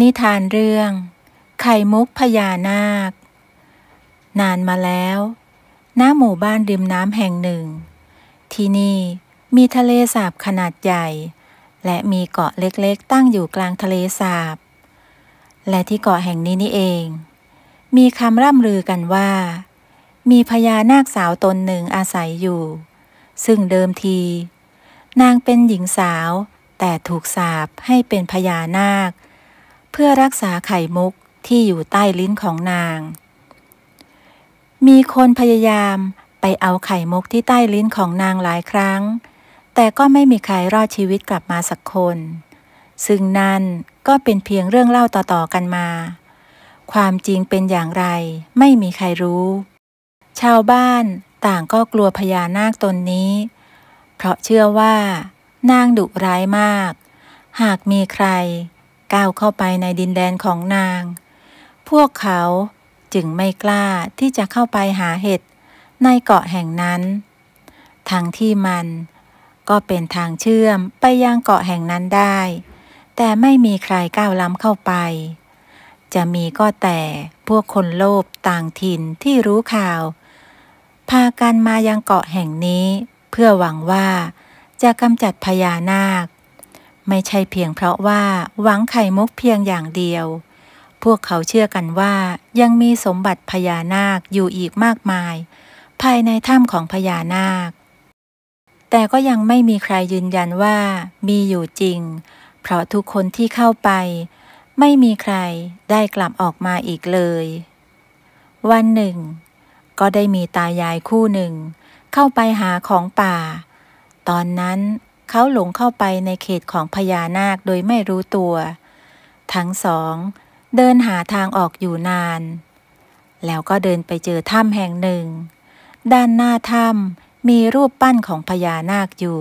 นิทานเรื่อง ไข่มุกพญานาค นานมาแล้วหน้าหมู่บ้านริมน้ำแห่งหนึ่ง ที่นี่มีทะเลสาบขนาดใหญ่ และมีเกาะเล็กๆ ตั้งอยู่กลางทะเลสาบและที่เกาะแห่งนี้นี่เอง มีคำร่ำลือกันว่า มีพญานาคสาวตนหนึ่งอาศัยอยู่ ซึ่งเดิมที นางเป็นหญิงสาว แต่ถูกสาบให้เป็นพญานาคเพื่อรักษาไข่มุกที่อยู่ใต้ลิ้นของนาง มีคนพยายามไปเอาไข่มุกที่ใต้ลิ้นของนางหลายครั้ง แต่ก็ไม่มีใครรอดชีวิตกลับมาสักคน ซึ่งนั่นก็เป็นเพียงเรื่องเล่าต่อๆ กันมา ความจริงเป็นอย่างไรไม่มีใครรู้ ชาวบ้านต่างก็กลัวพญานาคตนนี้ เพราะเชื่อว่า นางดุร้ายมาก หากมีใครก้าวเข้าไปในดินแดนของนาง พวกเขาจึงไม่กล้าที่จะเข้าไปหาเห็ดในเกาะแห่งนั้น ทางที่มันก็เป็นทางเชื่อมไปยังเกาะแห่งนั้นได้ แต่ไม่มีใครก้าวล้ำเข้าไป จะมีก็แต่พวกคนโลภต่างถิ่นที่รู้ข่าว พากันมายังเกาะแห่งนี้เพื่อหวังว่าจะกำจัดพญานาคไม่ใช่เพียงเพราะว่าหวังไข่มุกเพียงอย่างเดียว พวกเขาเชื่อกันว่ายังมีสมบัติพญานาคอยู่อีกมากมาย ภายในถ้ำของพญานาค แต่ก็ยังไม่มีใครยืนยันว่ามีอยู่จริง เพราะทุกคนที่เข้าไป ไม่มีใครได้กลับออกมาอีกเลย วันหนึ่ง ก็ได้มีตายายคู่หนึ่ง เข้าไปหาของป่า ตอนนั้นเขาหลงเข้าไปในเขตของพญานาคโดยไม่รู้ตัว ทั้งสอง เดินหาทางออกอยู่นาน แล้วก็เดินไปเจอถ้ำแห่งหนึ่ง ด้านหน้าถ้ำมีรูปปั้นของพญานาคอยู่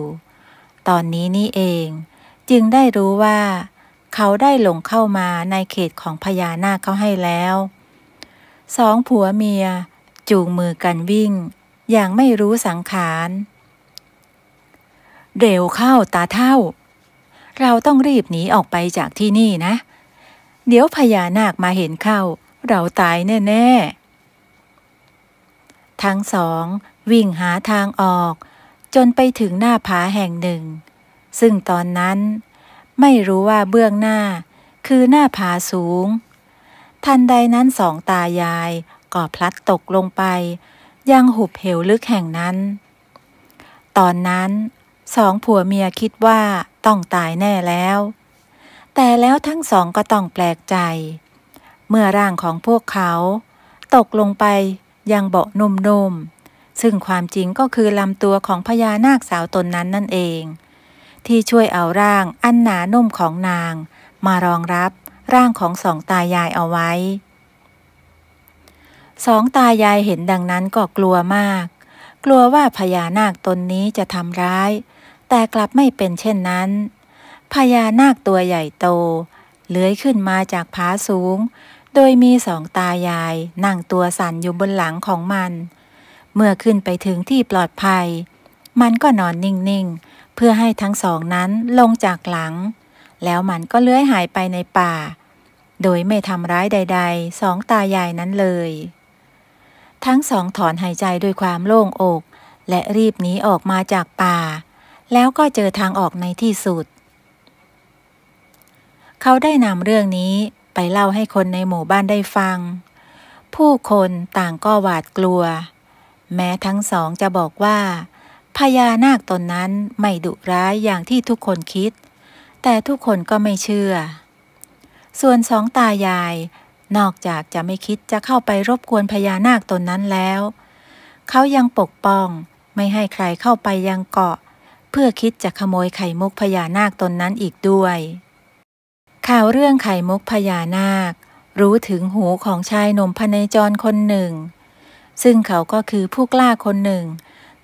ตอนนี้นี่เองจึงได้รู้ว่า เขาได้หลงเข้ามาในเขตของพญานาคเขาให้แล้ว สองผัวเมีย จูงมือกันวิ่ง อย่างไม่รู้สังขารเร็วเข้าตาเท่า เราต้องรีบหนีออกไปจากที่นี่นะ เดี๋ยวพญานาคมาเห็นเข้า เราตายแน่ ๆ ทั้งสอง วิ่งหาทางออก จนไปถึงหน้าผาแห่งหนึ่ง ซึ่งตอนนั้น ไม่รู้ว่าเบื้องหน้าคือหน้าผาสูง ทันใดนั้นสองตายายก็พลัดตกลงไป ยังหุบเหวลึกแห่งนั้น ตอนนั้นสองผัวเมียคิดว่าต้องตายแน่แล้ว แต่แล้วทั้งสองก็ต้องแปลกใจ เมื่อร่างของพวกเขา ตกลงไปยังเบาะนุ่มๆซึ่งความจริงก็คือลำตัวของพญานาคสาวตนนั้นนั่นเอง ที่ช่วยเอาร่างอันหนานุ่มของนาง มารองรับร่างของสองตายายเอาไว้ สองตายายเห็นดังนั้นก็กลัวมาก กลัวว่าพญานาคตนนี้จะทำร้ายแต่กลับไม่เป็นเช่นนั้น พญานาคตัวใหญ่โตเลื้อยขึ้นมาจากผาสูง โดยมีสองตายาย นั่งตัวสั่นอยู่บนหลังของมัน เมื่อขึ้นไปถึงที่ปลอดภัย มันก็นอนนิ่งๆ เพื่อให้ทั้งสองนั้นลงจากหลัง แล้วมันก็เลื้อยหายไปในป่า โดยไม่ทำร้ายใด ๆ สอง ตายายนั้นเลย ทั้งสองถอนหายใจด้วยความโล่งอก และรีบหนีออกมาจากป่าแล้วก็เจอทางออกในที่สุด เขาได้นำเรื่องนี้ไปเล่าให้คนในหมู่บ้านได้ฟัง ผู้คนต่างก็หวาดกลัว แม้ทั้งสองจะบอกว่า พญานาคตนนั้นไม่ดุร้ายอย่างที่ทุกคนคิด แต่ทุกคนก็ไม่เชื่อ ส่วนสองตายาย นอกจากจะไม่คิดจะเข้าไปรบกวนพญานาคตนนั้นแล้ว เขายังปกป้องไม่ให้ใครเข้าไปยังเกาะเพื่อคิดจะขโมยไข่มุกพญานาคตนนั้นอีกด้วย ข่าวเรื่องไข่มุกพญานาครู้ถึงหูของชายหนุ่มพเนจรคนหนึ่ง ซึ่งเขาก็คือผู้กล้าคนหนึ่ง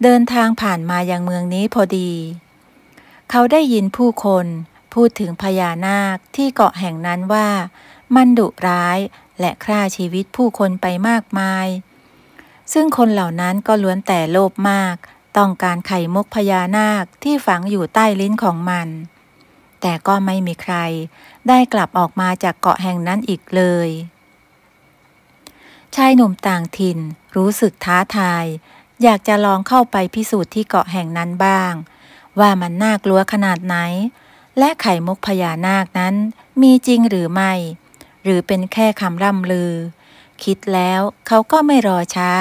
เดินทางผ่านมาอย่างเมืองนี้พอดี เขาได้ยินผู้คนพูดถึงพญานาคที่เกาะแห่งนั้นว่ามันดุร้ายและฆ่าชีวิตผู้คนไปมากมาย ซึ่งคนเหล่านั้นก็ล้วนแต่โลภมากต้องการไข่มุกพญานาคที่ฝังอยู่ใต้ลิ้นของมัน แต่ก็ไม่มีใครได้กลับออกมาจากเกาะแห่งนั้นอีกเลย ชายหนุ่มต่างถิ่นรู้สึกท้าทาย อยากจะลองเข้าไปพิสูจน์ที่เกาะแห่งนั้นบ้าง ว่ามันน่ากลัวขนาดไหน และไข่มุกพญานาคนั้นมีจริงหรือไม่ หรือเป็นแค่คำร่ำลือ คิดแล้วเขาก็ไม่รอช้า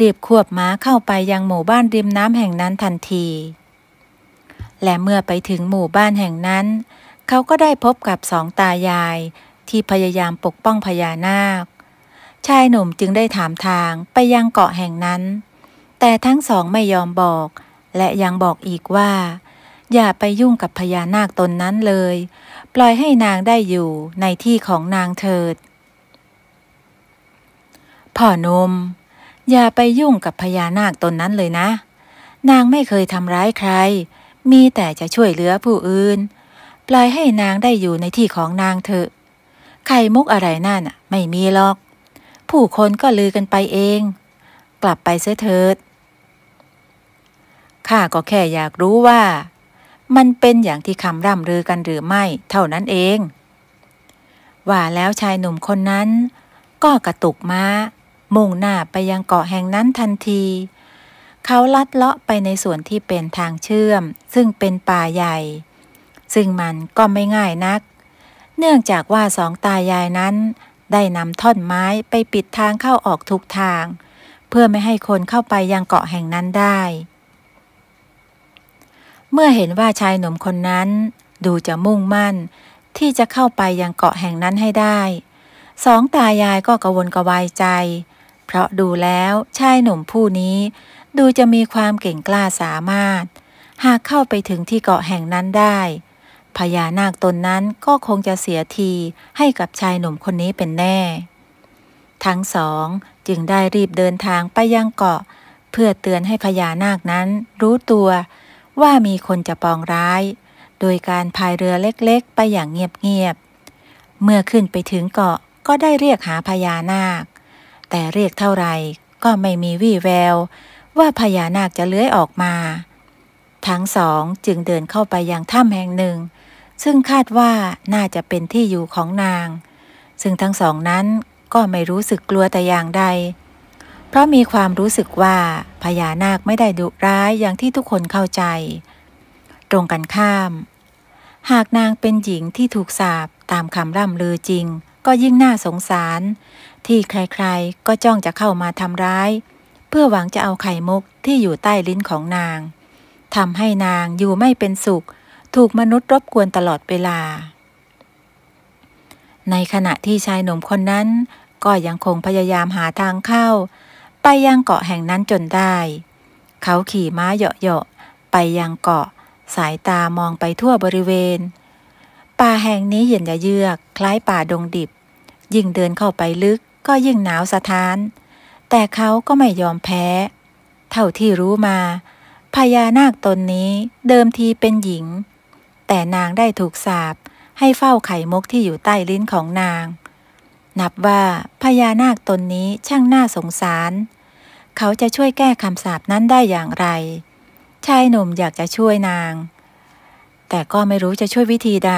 รีบควบม้าเข้าไปยังหมู่บ้านริมน้ำแห่งนั้นทันที และเมื่อไปถึงหมู่บ้านแห่งนั้น เขาก็ได้พบกับสองตายายที่พยายามปกป้องพญานาค ชายหนุ่มจึงได้ถามทางไปยังเกาะแห่งนั้น แต่ทั้งสองไม่ยอมบอก และยังบอกอีกว่า อย่าไปยุ่งกับพญานาคตนนั้นเลย ปล่อยให้นางได้อยู่ในที่ของนางเถิดพ่อนมอย่าไปยุ่งกับพญานาคตนนั้นเลยนะ นางไม่เคยทำร้ายใคร มีแต่จะช่วยเหลือผู้อื่น ปล่อยให้นางได้อยู่ในที่ของนางเถอะไข่มุกอะไรนั่นไม่มีหรอก ผู้คนก็ลือกันไปเอง กลับไปเส้อเถิด ข้าก็แค่อยากรู้ว่า มันเป็นอย่างที่คำร่ำลือกันหรือไม่ เท่านั้นเอง ว่าแล้วชายหนุ่มคนนั้น ก็กระตุกมา้ามุ่งหน้าไปยังเกาะแห่งนั้นทันที เขาลัดเลาะไปในส่วนที่เป็นทางเชื่อม ซึ่งเป็นป่าใหญ่ ซึ่งมันก็ไม่ง่ายนัก เนื่องจากว่าสองตายายนั้น ได้นำท่อนไม้ไปปิดทางเข้าออกทุกทาง เพื่อไม่ให้คนเข้าไปยังเกาะแห่งนั้นได้ เมื่อเห็นว่าชายหนุ่มคนนั้นดูจะมุ่งมั่น ที่จะเข้าไปยังเกาะแห่งนั้นให้ได้ สองตายายก็กระวนกระวายใจเพราะดูแล้ว ชายหนุ่มผู้นี้ดูจะมีความเก่งกล้าสามารถ หากเข้าไปถึงที่เกาะแห่งนั้นได้ พญานาคตนนั้นก็คงจะเสียทีให้กับชายหนุ่มคนนี้เป็นแน่ ทั้งสอง จึงได้รีบเดินทางไปยังเกาะ เพื่อเตือนให้พญานาคนั้นรู้ตัวว่ามีคนจะปองร้าย โดยการพายเรือเล็กๆ ไปอย่างเงียบๆเมื่อขึ้นไปถึงเกาะก็ได้เรียกหาพญานาคแต่เรียกเท่าไรก็ไม่มีวี่แววว่าพญานาคจะเลื้อยออกมา ทั้งสองจึงเดินเข้าไปยังถ้ำแห่งหนึ่ง ซึ่งคาดว่าน่าจะเป็นที่อยู่ของนาง ซึ่งทั้งสองนั้นก็ไม่รู้สึกกลัวแต่อย่างใด เพราะมีความรู้สึกว่าพญานาคไม่ได้ดุร้ายอย่างที่ทุกคนเข้าใจ ตรงกันข้าม หากนางเป็นหญิงที่ถูกสาปตามคำร่ำลือจริง ก็ยิ่งน่าสงสารที่ใครๆ ก็จ้องจะเข้ามาทำร้าย เพื่อหวังจะเอาไข่มุกที่อยู่ใต้ลิ้นของนางทำให้นางอยู่ไม่เป็นสุข ถูกมนุษย์รบกวนตลอดเวลา ในขณะที่ชายหนุ่มคนนั้นก็ยังคงพยายามหาทางเข้า ไปยังเกาะแห่งนั้นจนได้ เขาขี่ม้าเหาะๆ ไปยังเกาะสายตามองไปทั่วบริเวณ ป่าแห่งนี้เย็นยะเยือกคล้ายป่าดงดิบ ยิ่งเดินเข้าไปลึกก็ยิ่งหนาวสะท้าน แต่เขาก็ไม่ยอมแพ้ เท่าที่รู้มา พญานาคตนนี้เดิมทีเป็นหญิง แต่นางได้ถูกสาบให้เฝ้าไข่มุกที่อยู่ใต้ลิ้นของนาง นับว่าพญานาคตนนี้ช่างน่าสงสาร เขาจะช่วยแก้คำสาบนั้นได้อย่างไร ชายหนุ่มอยากจะช่วยนาง แต่ก็ไม่รู้จะช่วยวิธีใด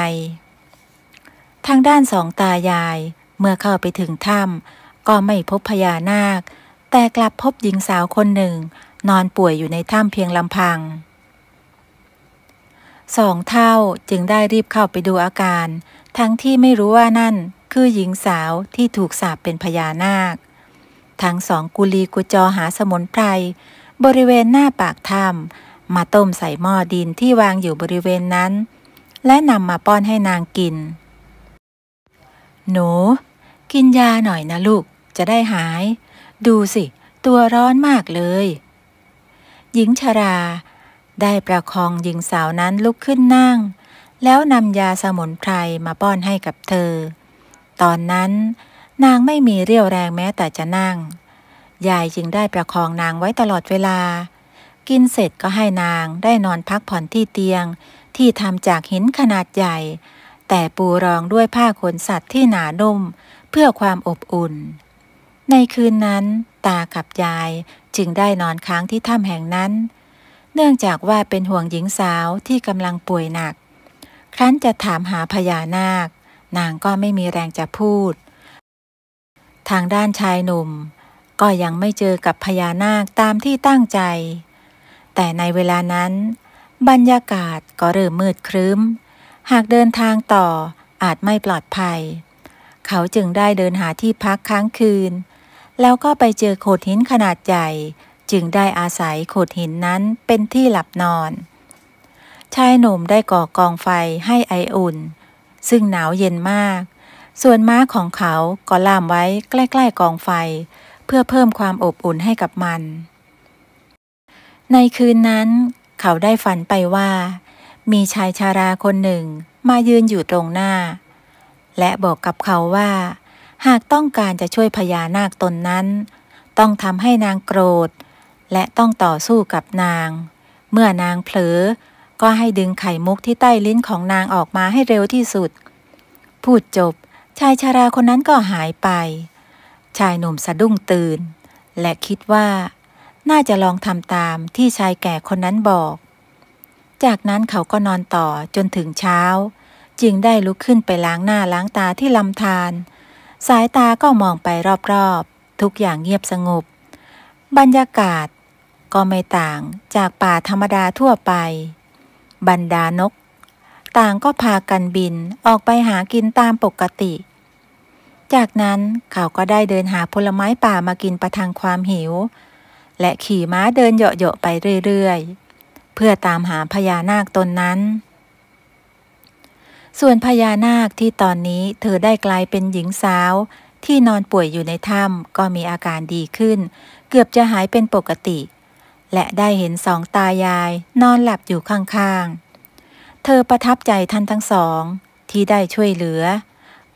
ทางด้านสองตายายเมื่อเข้าไปถึงถ้ำก็ไม่พบพญานาค แต่กลับพบหญิงสาวคนหนึ่งนอนป่วยอยู่ในถ้ำเพียงลำพังสองเท่าจึงได้รีบเข้าไปดูอาการ ทั้งที่ไม่รู้ว่านั่นคือหญิงสาวที่ถูกสาปเป็นพญานาค ทั้งสองกุลีกุจอหาสมุนไพรบริเวณหน้าปากถ้ำมาต้มใส่หม้อดินที่วางอยู่บริเวณนั้น และนำมาป้อนให้นางกิน หนู กินยาหน่อยนะลูกจะได้หาย ดูสิ ตัวร้อนมากเลย หญิงชรา ได้ประคองหญิงสาวนั้นลุกขึ้นนั่ง แล้วนำยาสมุนไพรมาป้อนให้กับเธอ ตอนนั้นนางไม่มีเรี่ยวแรงแม้แต่จะนั่ง ยายจึงได้ประคองนางไว้ตลอดเวลา กินเสร็จก็ให้นางได้นอนพักผ่อนที่เตียงที่ทำจากหินขนาดใหญ่ แต่ปูรองด้วยผ้าขนสัตว์ที่หนานุ่มเพื่อความอบอุ่นในคืนนั้นตากับยายจึงได้นอนค้างที่ถ้ำแห่งนั้น เนื่องจากว่าเป็นห่วงหญิงสาวที่กำลังป่วยหนักครั้นจะถามหาพญานาค นางก็ไม่มีแรงจะพูด ทางด้านชายหนุ่ม ก็ยังไม่เจอกับพญานาคตามที่ตั้งใจ แต่ในเวลานั้น บรรยากาศก็เริ่มมืดครึ้ม หากเดินทางต่ออาจไม่ปลอดภัย เขาจึงได้เดินหาที่พักค้างคืนแล้วก็ไปเจอโขดหินขนาดใหญ่ จึงได้อาศัยโขดหินนั้นเป็นที่หลับนอน ชายหนุ่มได้ก่อกองไฟให้ไออุ่น ซึ่งหนาวเย็นมาก ส่วนม้าของเขาก็ล่ามไว้ใกล้ๆกองไฟ เพื่อเพิ่มความอบอุ่นให้กับมัน ในคืนนั้น เขาได้ฝันไปว่า มีชายชาราคนหนึ่งมายืนอยู่ตรงหน้า และบอกกับเขาว่าหากต้องการจะช่วยพญานาคตนนั้น ต้องทำให้นางโกรธ และต้องต่อสู้กับนาง เมื่อนางเผลอ ก็ให้ดึงไข่มุกที่ใต้ลิ้นของนางออกมาให้เร็วที่สุด พูดจบ ชายชาราคนนั้นก็หายไป ชายหนุ่มสะดุ้งตื่น และคิดว่า น่าจะลองทำตามที่ชายแก่คนนั้นบอก จากนั้นเขาก็นอนต่อจนถึงเช้า จึงได้ลุกขึ้นไปล้างหน้าล้างตาที่ลำธารสายตาก็มองไปรอบๆ ทุกอย่างเงียบสงบ บรรยากาศก็ไม่ต่างจากป่าธรรมดาทั่วไป บรรดานก ต่างก็พากันบินออกไปหากินตามปกติ จากนั้นเขาก็ได้เดินหาผลไม้ป่ามากินประทังความหิว และขี่ม้าเดินเหยาะๆไปเรื่อยๆ เพื่อตามหาพญานาคตนนั้นส่วนพญานาคที่ตอนนี้เธอได้กลายเป็นหญิงสาว ที่นอนป่วยอยู่ในถ้ำก็มีอาการดีขึ้น เกือบจะหายเป็นปกติ และได้เห็นสองตายายนอนหลับอยู่ข้างๆ เธอประทับใจท่านทั้งสอง ที่ได้ช่วยเหลือ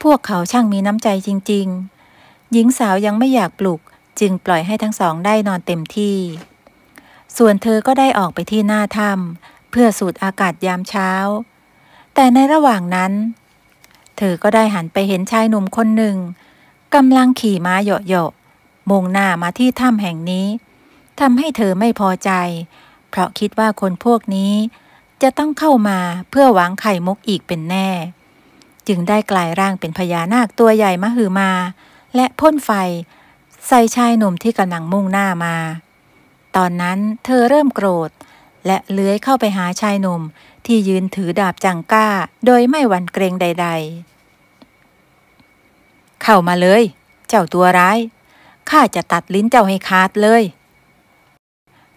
พวกเขาช่างมีน้ำใจจริง ๆ หญิงสาวยังไม่อยากปลุกจึงปล่อยให้ทั้งสองได้นอนเต็มที่ ส่วนเธอก็ได้ออกไปที่หน้าถ้ำเพื่อสูดอากาศยามเช้าแต่ในระหว่างนั้น เธอก็ได้หันไปเห็นชายหนุ่มคนหนึ่งกำลังขี่ม้าเหยาะๆมุ่งหน้ามาที่ถ้ำแห่งนี้ทำให้เธอไม่พอใจ เพราะคิดว่าคนพวกนี้จะต้องเข้ามาเพื่อหวังไข่มุกอีกเป็นแน่ จึงได้กลายร่างเป็นพญานาคตัวใหญ่มหือมา และพ่นไฟใส่ชายหนุ่มที่กำลังมุ่งหน้ามา ตอนนั้นเธอเริ่มโกรธและเลื้อยเข้าไปหาชายหนุ่มที่ยืนถือดาบจังก้า โดยไม่หวั่นเกรงใด ๆ เข้ามาเลย เจ้าตัวร้าย ข้าจะตัดลิ้นเจ้าให้ขาดเลย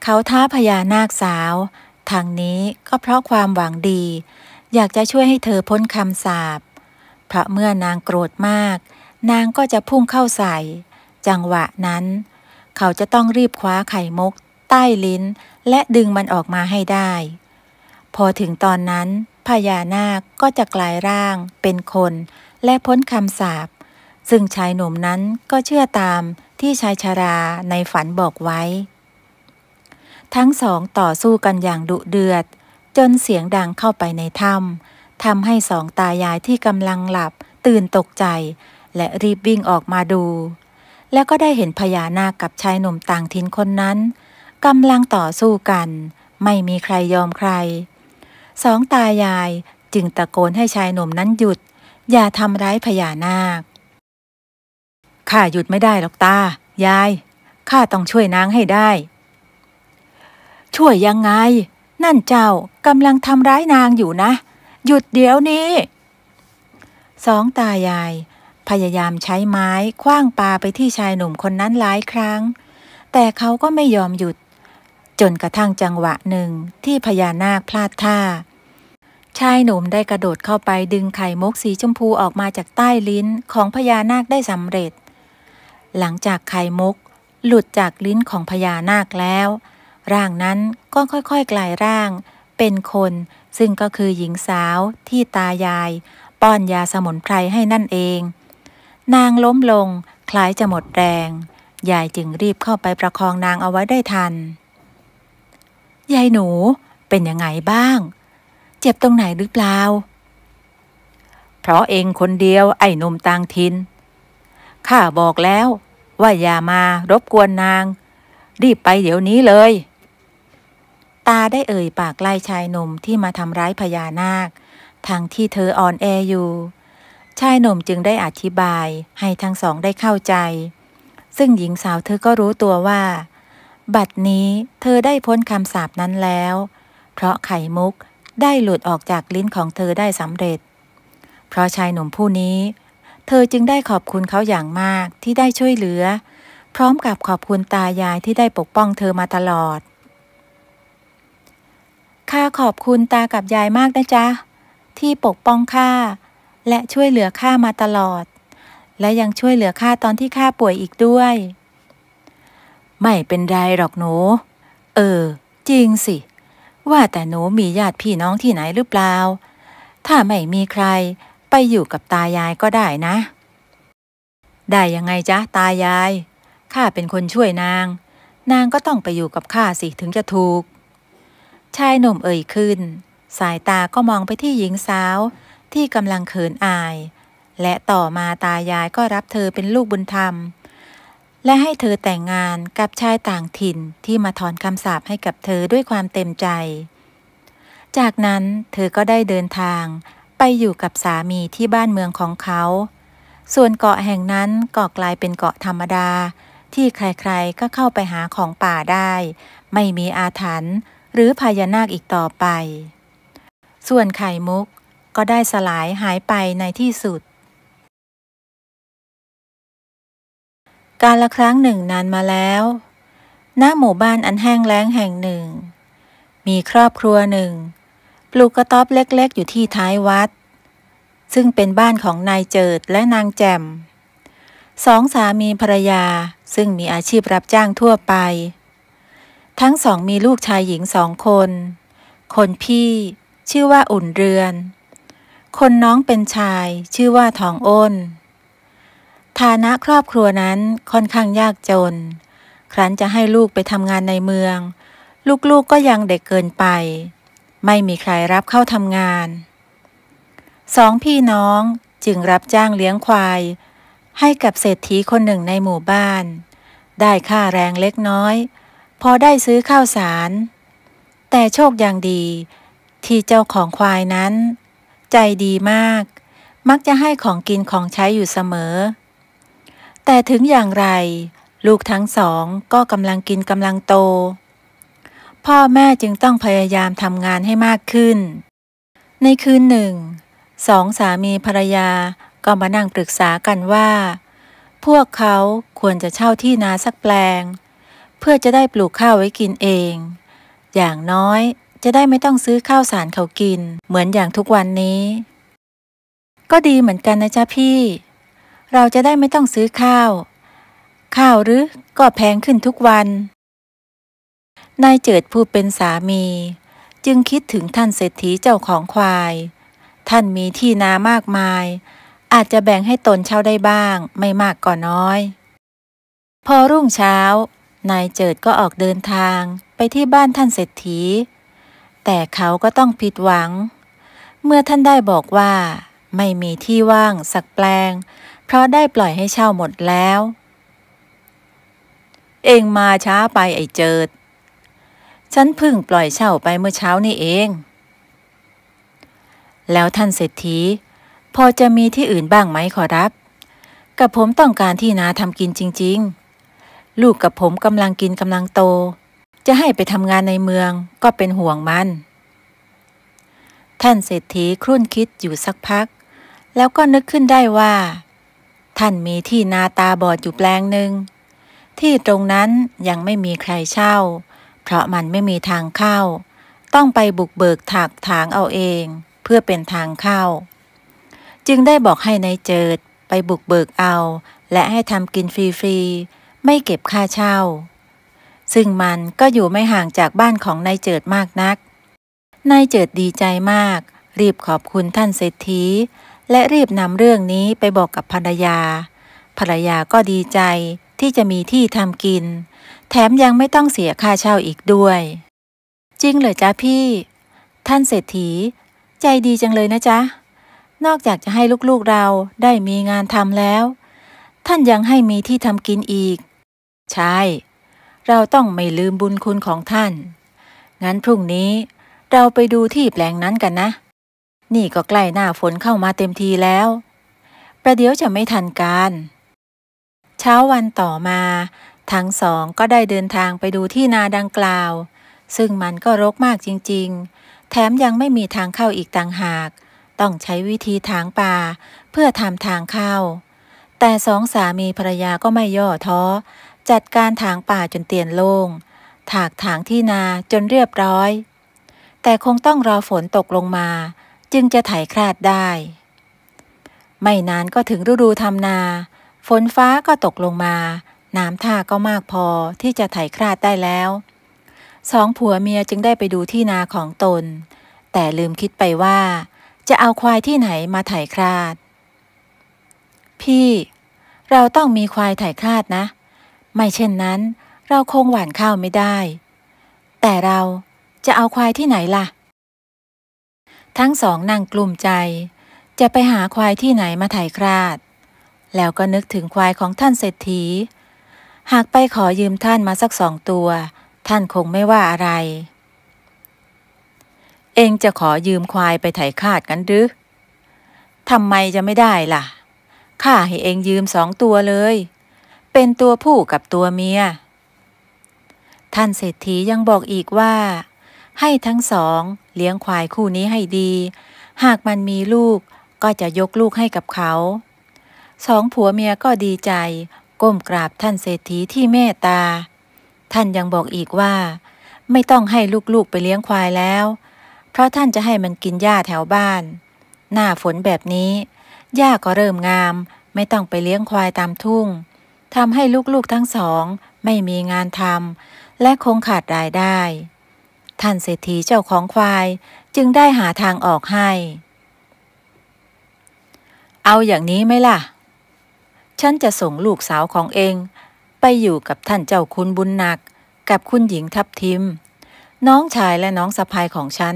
เขาท้าพญานาคสาวทางนี้ก็เพราะความหวังดี อยากจะช่วยให้เธอพ้นคำสาปเพราะเมื่อนางโกรธมาก นางก็จะพุ่งเข้าใส่ จังหวะนั้น เขาจะต้องรีบคว้าไข่มุกใต้ลิ้น และดึงมันออกมาให้ได้พอถึงตอนนั้น พญานาคก็จะกลายร่างเป็นคนและพ้นคำสาปซึ่งชายหนุ่มนั้นก็เชื่อตามที่ชายชาราในฝันบอกไว้ ทั้งสองต่อสู้กันอย่างดุเดือด จนเสียงดังเข้าไปในถ้ำทำให้สองตายายที่กำลังหลับตื่นตกใจ และรีบวิ่งออกมาดู แล้วก็ได้เห็นพญานาคกับชายหนุ่มต่างถิ่นคนนั้นกำลังต่อสู้กัน ไม่มีใครยอมใครสองตายายจึงตะโกนให้ชายหนุ่มนั้นหยุด อย่าทำร้ายพญานาคข้าหยุดไม่ได้หรอกตา ยาย ข้าต้องช่วยนางให้ได้ ช่วยยังไง นั่นเจ้ากำลังทำร้ายนางอยู่นะ หยุดเดี๋ยวนี้สองตายาย พยายามใช้ไม้คว้างปาไปที่ชายหนุ่มคนนั้นหลายครั้ง แต่เขาก็ไม่ยอมหยุดจนกระทั่งจังหวะหนึ่งที่พญานาคพลาดท่า ชายหนุ่มได้กระโดดเข้าไปดึงไข่มุกสีชมพูออกมาจากใต้ลิ้นของพญานาคได้สำเร็จ หลังจากไข่มุกหลุดจากลิ้นของพญานาคแล้ว ร่างนั้นก็ค่อยๆกลายร่าง เป็นคนซึ่งก็คือหญิงสาว ที่ตายาย ป้อนยาสมุนไพรให้นั่นเอง นางล้มลงคล้ายจะหมดแรง ยายจึงรีบเข้าไปประคองนางเอาไว้ได้ทันยายหนูเป็นยังไงบ้าง เจ็บตรงไหนหรือเปล่า เพราะเองคนเดียวไอ้นมต่างทินข้าบอกแล้วว่าอย่ามารบกวนนาง รีบไปเดี๋ยวนี้เลย ตาได้เอ่ยปากไล่ชายหนุ่มที่มาทำร้ายพญานาคทางที่เธออ่อนแออยู่ ชายหนุ่มจึงได้อธิบายให้ทั้งสองได้เข้าใจ ซึ่งหญิงสาวเธอก็รู้ตัวว่าบัดนี้เธอได้พ้นคำสาปนั้นแล้ว เพราะไข่มุกได้หลุดออกจากลิ้นของเธอได้สำเร็จ เพราะชายหนุ่มผู้นี้ เธอจึงได้ขอบคุณเขาอย่างมากที่ได้ช่วยเหลือ พร้อมกับขอบคุณตายายที่ได้ปกป้องเธอมาตลอด ข้าขอบคุณตากับยายมากนะจ๊ะ ที่ปกป้องข้า และช่วยเหลือข้ามาตลอด และยังช่วยเหลือข้าตอนที่ข้าป่วยอีกด้วยไม่เป็นไรหรอกหนู เออ จริงสิ ว่าแต่หนูมีญาติพี่น้องที่ไหนหรือเปล่า ถ้าไม่มีใคร ไปอยู่กับตายายก็ได้นะ ได้ยังไงจ๊ะตายาย ข้าเป็นคนช่วยนาง นางก็ต้องไปอยู่กับข้าสิถึงจะถูกชายหนุ่มเอ่ยขึ้น สายตาก็มองไปที่หญิงสาวที่กำลังเขินอาย และต่อมาตายายก็รับเธอเป็นลูกบุญธรรมเและให้เธอแต่งงานกับชายต่างถิ่นที่มาถอนคำสาปให้กับเธอด้วยความเต็มใจ จากนั้นเธอก็ได้เดินทางไปอยู่กับสามีที่บ้านเมืองของเขา ส่วนเกาะแห่งนั้นก็กลายเป็นเกาะธรรมดา ที่ใครๆก็เข้าไปหาของป่าได้ ไม่มีอาถรรพ์หรือพญานาคอีกต่อไป ส่วนไข่มุกก็ได้สลายหายไปในที่สุดการละครั้งหนึ่งนานมาแล้ว ณหมู่บ้านอันแห้งแล้งแห่งหนึ่ง มีครอบครัวหนึ่ง ปลูกกระต๊อบเล็กๆ อยู่ที่ท้ายวัด ซึ่งเป็นบ้านของนายเจิดและนางแจ่ม สองสามีภรรยาซึ่งมีอาชีพรับจ้างทั่วไป ทั้งสองมีลูกชายหญิงสองคน คนพี่ ชื่อว่าอุ่นเรือน คนน้องเป็นชาย ชื่อว่าทองอ้นฐานะครอบครัวนั้นค่อนข้างยากจน ครั้นจะให้ลูกไปทำงานในเมือง ลูกๆกก็ยังเด็กเกินไป ไม่มีใครรับเข้าทำงานสองพี่น้องจึงรับจ้างเลี้ยงควาย ให้กับเศรษฐีคนหนึ่งในหมู่บ้าน ได้ค่าแรงเล็กน้อย พอได้ซื้อข้าวสาร แต่โชคอย่างดี ที่เจ้าของควายนั้น ใจดีมาก มักจะให้ของกินของใช้อยู่เสมอแต่ถึงอย่างไรลูกทั้งสองก็กำลังกินกำลังโต พ่อแม่จึงต้องพยายามทำงานให้มากขึ้น ในคืนหนึ่งสองสามีภรรยาก็มานั่งปรึกษากันว่า พวกเขาควรจะเช่าที่นาสักแปลง เพื่อจะได้ปลูกข้าวไว้กินเอง อย่างน้อยจะได้ไม่ต้องซื้อข้าวสารเขากินเหมือนอย่างทุกวันนี้ ก็ดีเหมือนกันนะจ๊ะพี่เราจะได้ไม่ต้องซื้อข้าว ข้าวหรือก็แพงขึ้นทุกวัน นายเจิดผู้เป็นสามี จึงคิดถึงท่านเศรษฐีเจ้าของควาย ท่านมีที่นามากมาย อาจจะแบ่งให้ตนเช่าได้บ้าง ไม่มากก็น้อย พอรุ่งเช้านายเจิดก็ออกเดินทางไปที่บ้านท่านเศรษฐี แต่เขาก็ต้องผิดหวัง เมื่อท่านได้บอกว่า ไม่มีที่ว่าง สักแปลงเพราะได้ปล่อยให้เช่าหมดแล้ว เองมาช้าไปไอ้เจิด ฉันเพิ่งปล่อยเช่าไปเมื่อเช้านี่เอง แล้วท่านเศรษฐีพอจะมีที่อื่นบ้างไหมขอรับ กับผมต้องการที่นาทำกินจริง ๆ ลูกกับผมกำลังกินกำลังโต จะให้ไปทำงานในเมืองก็เป็นห่วงมัน ท่านเศรษฐีครุ่นคิดอยู่สักพัก แล้วก็นึกขึ้นได้ว่าท่านมีที่นาตาบอดอยู่แปลงหนึ่งที่ตรงนั้นยังไม่มีใครเช่า เพราะมันไม่มีทางเข้า ต้องไปบุกเบิกถากถางเอาเองเพื่อเป็นทางเข้า จึงได้บอกให้ในายเจิดไปบุกเบิกเอา และให้ทำกินฟรีๆไม่เก็บค่าเช่า ซึ่งมันก็อยู่ไม่ห่างจากบ้านของนายเจิดมากนักนายเจิดดีใจมาก รีบขอบคุณท่านเศรษฐีและรีบนำเรื่องนี้ไปบอกกับภรรยา ภรรยาก็ดีใจที่จะมีที่ทำกิน แถมยังไม่ต้องเสียค่าเช่าอีกด้วย จริงเหรอจ๊ะพี่ ท่านเศรษฐี ใจดีจังเลยนะจ๊ะ นอกจากจะให้ลูกๆเราได้มีงานทำแล้ว ท่านยังให้มีที่ทำกินอีก ใช่ เราต้องไม่ลืมบุญคุณของท่าน งั้นพรุ่งนี้เราไปดูที่แปลงนั้นกันนะนี่ก็ใกล้หน้าฝนเข้ามาเต็มทีแล้ว ประเดี๋ยวจะไม่ทันการ เช้าวันต่อมา ทั้งสองก็ได้เดินทางไปดูที่นาดังกล่าว ซึ่งมันก็รกมากจริงๆ แถมยังไม่มีทางเข้าอีกต่างหาก ต้องใช้วิธีทางป่าเพื่อทำทางเข้า แต่สองสามีภรรยาก็ไม่ย่อท้อจัดการทางป่าจนเตียนโลง่ง ถากถางที่นาจนเรียบร้อย แต่คงต้องรอฝนตกลงมาจึงจะไถคลาดได้ ไม่นานก็ถึงฤดูทำนา ฝนฟ้าก็ตกลงมา น้ำท่าก็มากพอที่จะไถคลาดได้แล้ว สองผัวเมียจึงได้ไปดูที่นาของตน แต่ลืมคิดไปว่า จะเอาควายที่ไหนมาไถคลาด พี่ เราต้องมีควายไถคลาดนะ ไม่เช่นนั้นเราคงหว่านข้าวไม่ได้ แต่เราจะเอาควายที่ไหนล่ะทั้งสองนางกลุ่มใจ จะไปหาควายที่ไหนมาไถคราด แล้วก็นึกถึงควายของท่านเศรษฐี หากไปขอยืมท่านมาสักสองตัว ท่านคงไม่ว่าอะไร เองจะขอยืมควายไปไถคาดกันหรือทำไมจะไม่ได้ล่ะข้าให้เองยืมสองตัวเลย เป็นตัวผู้กับตัวเมีย ท่านเศรษฐียังบอกอีกว่าให้ทั้งสองเลี้ยงควายคู่นี้ให้ดี หากมันมีลูกก็จะยกลูกให้กับเขา สองผัวเมียก็ดีใจก้มกราบท่านเศรษฐีที่เมตตา ท่านยังบอกอีกว่า ไม่ต้องให้ลูกๆไปเลี้ยงควายแล้ว เพราะท่านจะให้มันกินหญ้าแถวบ้าน หน้าฝนแบบนี้หญ้าก็เริ่มงาม ไม่ต้องไปเลี้ยงควายตามทุ่งทำให้ลูกๆทั้งสองไม่มีงานทำและคงขาดรายได้ท่านเศรษฐีเจ้าของควายจึงได้หาทางออกให้ เอาอย่างนี้ไหมล่ะ ฉันจะส่งลูกสาวของเอง ไปอยู่กับท่านเจ้าคุณบุญหนักกับคุณหญิงทับทิม น้องชายและน้องสะพายของฉัน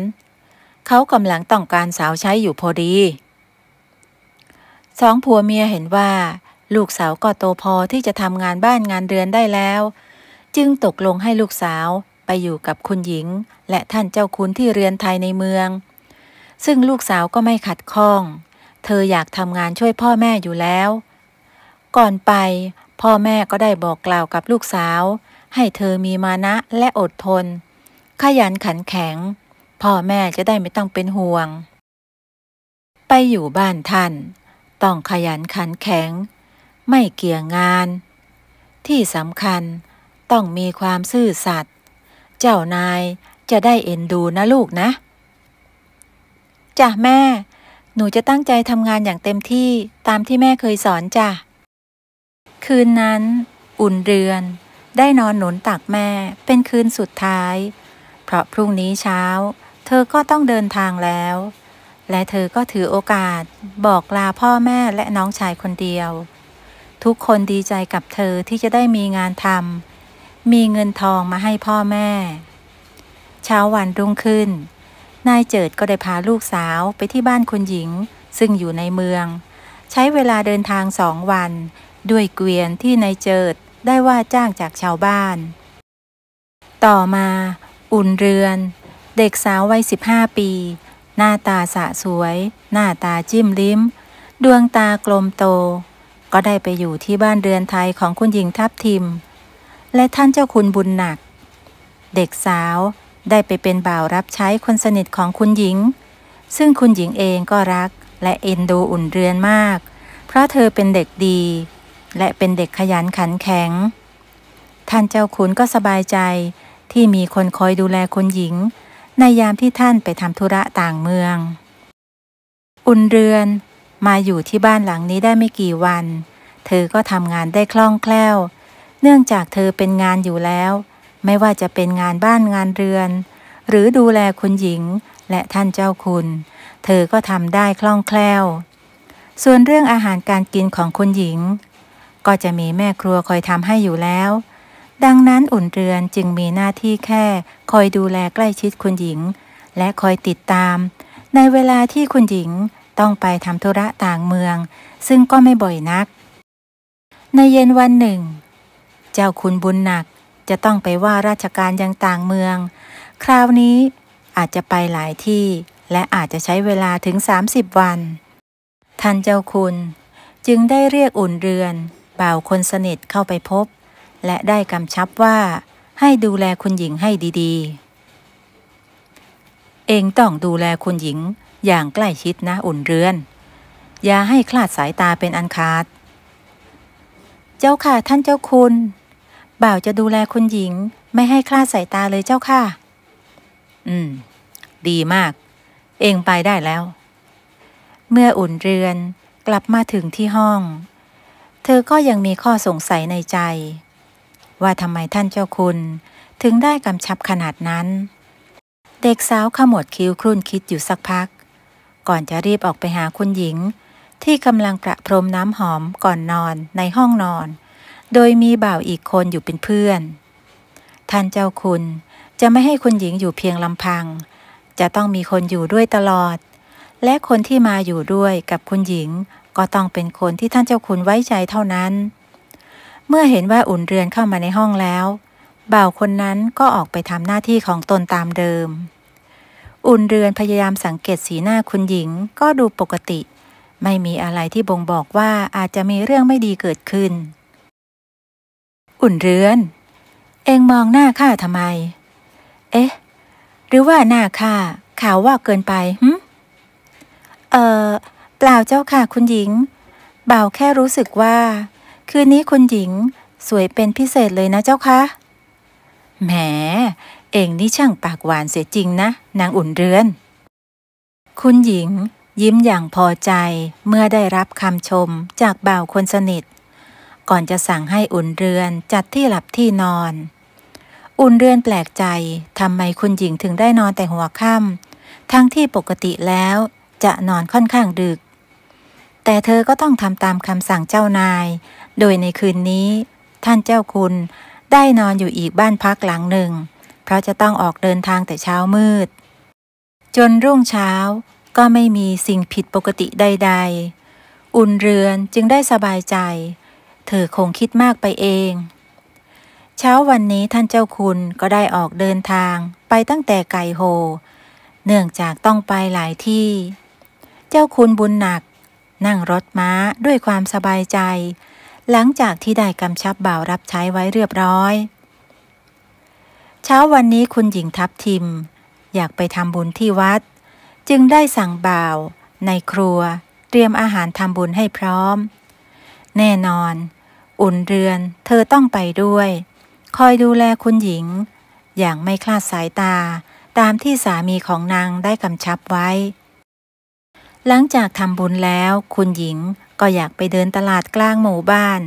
เขากำลังต้องการสาวใช้อยู่พอดี สองผัวเมียเห็นว่า ลูกสาวก็โตพอที่จะทำงานบ้านงานเรือนได้แล้ว จึงตกลงให้ลูกสาวไปอยู่กับคุณหญิงและท่านเจ้าคุณที่เรือนไทยในเมือง ซึ่งลูกสาวก็ไม่ขัดข้อง เธออยากทำงานช่วยพ่อแม่อยู่แล้ว ก่อนไปพ่อแม่ก็ได้บอกกล่าวกับลูกสาว ให้เธอมีมานะและอดทนขยันขันแข็ง พ่อแม่จะได้ไม่ต้องเป็นห่วง ไปอยู่บ้านท่านต้องขยันขันแข็ง ไม่เกี่ยงงาน ที่สำคัญต้องมีความซื่อสัตย์เจ้านายจะได้เอ็นดูนะลูกนะจ้ะแม่หนูจะตั้งใจทำงานอย่างเต็มที่ตามที่แม่เคยสอนจ้ะคืนนั้น อุ่นเรือน ได้นอนหนุนตักแม่เป็นคืนสุดท้าย เพราะพรุ่งนี้เช้า เธอก็ต้องเดินทางแล้ว และเธอก็ถือโอกาส บอกลาพ่อแม่และน้องชายคนเดียว ทุกคนดีใจกับเธอที่จะได้มีงานทำมีเงินทองมาให้พ่อแม่ เช้าวันรุ่งขึ้นนายเจิดก็ได้พาลูกสาวไปที่บ้านคุณหญิง ซึ่งอยู่ในเมือง ใช้เวลาเดินทางสองวัน ด้วยเกวียนที่นายเจิดได้ว่าจ้างจากชาวบ้าน ต่อมา อุ่นเรือน เด็กสาววัยสิบห้าปี หน้าตาสะสวยหน้าตาจิ้มลิ้ม ดวงตากลมโต ก็ได้ไปอยู่ที่บ้านเรือนไทยของคุณหญิงทับทิมและท่านเจ้าคุณบุญหนัก เด็กสาวได้ไปเป็นบ่าวรับใช้คนสนิทของคุณหญิง ซึ่งคุณหญิงเองก็รัก และเอ็นดูอุ่นเรือนมาก เพราะเธอเป็นเด็กดี และเป็นเด็กขยันขันแข็ง ท่านเจ้าคุณก็สบายใจที่มีคนคอยดูแลคุณหญิงในยามที่ท่านไปทำธุระต่างเมือง อุ่นเรือนมาอยู่ที่บ้านหลังนี้ได้ไม่กี่วัน เธอก็ทำงานได้คล่องแคล่วเนื่องจากเธอเป็นงานอยู่แล้ว ไม่ว่าจะเป็นงานบ้านงานเรือน หรือดูแลคุณหญิงและท่านเจ้าคุณ เธอก็ทำได้คล่องแคล่ว ส่วนเรื่องอาหารการกินของคุณหญิง ก็จะมีแม่ครัวคอยทำให้อยู่แล้ว ดังนั้นอุ่นเรือนจึงมีหน้าที่แค่คอยดูแลใกล้ชิดคุณหญิง และคอยติดตาม ในเวลาที่คุณหญิงต้องไปทำธุระต่างเมือง ซึ่งก็ไม่บ่อยนัก ในเย็นวันหนึ่งจ้าคุณบุญหนักจะต้องไปว่าราชการยังต่างเมือง คราวนี้อาจจะไปหลายที่และอาจจะใช้เวลาถึง 30 วัน ท่านเจ้าคุณจึงได้เรียกอุ่นเรือนบ่าวคนสนิทเข้าไปพบ และได้กำชับว่า ให้ดูแลคุณหญิงให้ดีๆ เองต้องดูแลคุณหญิงอย่างใกล้ชิดนะอุ่นเรือน อย่าให้คลาดสายตาเป็นอันขาด เจ้าค่ะท่านเจ้าคุณบ่าวจะดูแลคุณหญิง ไม่ให้คลาดสายตาเลยเจ้าค่ะ อืม ดีมาก เองไปได้แล้ว เมื่ออุ่นเรือนกลับมาถึงที่ห้อง เธอก็ยังมีข้อสงสัยในใจ ว่าทำไมท่านเจ้าคุณถึงได้กำชับขนาดนั้น เด็กสาวขมวดคิ้วครุ่นคิดอยู่สักพัก ก่อนจะรีบออกไปหาคุณหญิง ที่กำลังกระพรมน้ำหอมก่อนนอนในห้องนอนโดยมีบ่าวอีกคนอยู่เป็นเพื่อน ท่านเจ้าคุณจะไม่ให้คุณหญิงอยู่เพียงลำพัง จะต้องมีคนอยู่ด้วยตลอด และคนที่มาอยู่ด้วยกับคุณหญิง ก็ต้องเป็นคนที่ท่านเจ้าคุณไว้ใจเท่านั้น เมื่อเห็นว่าอุ่นเรือนเข้ามาในห้องแล้ว บ่าวคนนั้นก็ออกไปทำหน้าที่ของตนตามเดิม อุ่นเรือนพยายามสังเกตสีหน้าคุณหญิงก็ดูปกติ ไม่มีอะไรที่บ่งบอกว่าอาจจะมีเรื่องไม่ดีเกิดขึ้นอุ่นเรือน เองมองหน้าข้าทำไม เอ๊ะหรือว่าหน้าข้าขาวว่าเกินไปหืมเออเปล่าเจ้าค่ะคุณหญิงเบาแค่รู้สึกว่า คืนนี้คุณหญิง สวยเป็นพิเศษเลยนะเจ้าคะแหม เองนี่ช่างปากหวานเสียจริงนะ นางอุ่นเรือน คุณหญิง ยิ้มอย่างพอใจเมื่อได้รับคำชมจากบ่าวคนสนิทก่อนจะสั่งให้อุ่นเรือนจัดที่หลับที่นอน อุ่นเรือนแปลกใจ ทำไมคุณหญิงถึงได้นอนแต่หัวค่ำ ทั้งที่ปกติแล้วจะนอนค่อนข้างดึก แต่เธอก็ต้องทำตามคำสั่งเจ้านาย โดยในคืนนี้ท่านเจ้าคุณได้นอนอยู่อีกบ้านพักหลังหนึ่ง เพราะจะต้องออกเดินทางแต่เช้ามืด จนรุ่งเช้าก็ไม่มีสิ่งผิดปกติใด ๆ อุ่นเรือนจึงได้สบายใจเธอคงคิดมากไปเอง เช้าวันนี้ท่านเจ้าคุณก็ได้ออกเดินทางไปตั้งแต่ไก่โฮเนื่องจากต้องไปหลายที่ เจ้าคุณบุญหนัก นั่งรถม้าด้วยความสบายใจ หลังจากที่ได้กำชับบ่าวรับใช้ไว้เรียบร้อย เช้าวันนี้คุณหญิงทับทิม อยากไปทำบุญที่วัด จึงได้สั่งบ่าว ในครัวเตรียมอาหารทำบุญให้พร้อม แน่นอนอุ่นเรือนเธอต้องไปด้วย คอยดูแลคุณหญิง อย่างไม่คลาดสายตาตามที่สามีของนางได้กำชับไว้ หลังจากทำบุญแล้ว คุณหญิงก็อยากไปเดินตลาดกลางหมู่บ้าน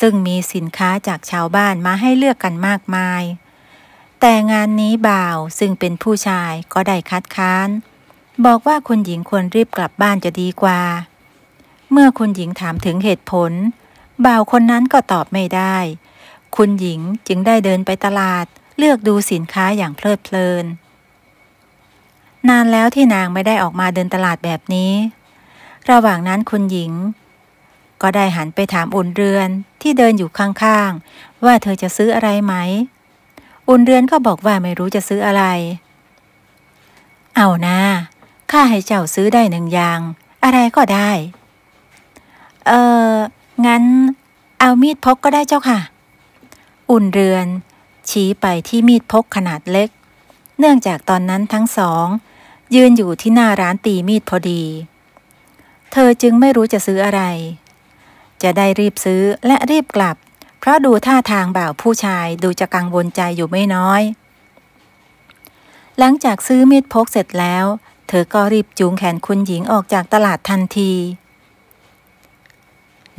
ซึ่งมีสินค้าจากชาวบ้านมาให้เลือกกันมากมาย แต่งานนี้บ่าวซึ่งเป็นผู้ชายก็ได้คัดค้าน บอกว่าคุณหญิงควรรีบกลับบ้านจะดีกว่า เมื่อคุณหญิงถามถึงเหตุผลบ่าวคนนั้นก็ตอบไม่ได้ คุณหญิงจึงได้เดินไปตลาด เลือกดูสินค้าอย่างเพลิดเพลิน นานแล้วที่นางไม่ได้ออกมาเดินตลาดแบบนี้ ระหว่างนั้นคุณหญิง ก็ได้หันไปถามอุ่นเรือนที่เดินอยู่ข้างๆ ว่าเธอจะซื้ออะไรไหม อุ่นเรือนก็บอกว่าไม่รู้จะซื้ออะไร เอานะข้าให้เจ้าซื้อได้หนึ่งอย่าง อะไรก็ได้ เอองั้นเอามีดพกก็ได้เจ้าค่ะ อุ่นเรือน ชี้ไปที่มีดพกขนาดเล็ก เนื่องจากตอนนั้นทั้งสอง ยืนอยู่ที่หน้าร้านตีมีดพอดี เธอจึงไม่รู้จะซื้ออะไร จะได้รีบซื้อและรีบกลับ เพราะดูท่าทางบ่าวผู้ชายดูจะกังวลใจอยู่ไม่น้อย หลังจากซื้อมีดพกเสร็จแล้ว เธอก็รีบจูงแขนคุณหญิงออกจากตลาดทันที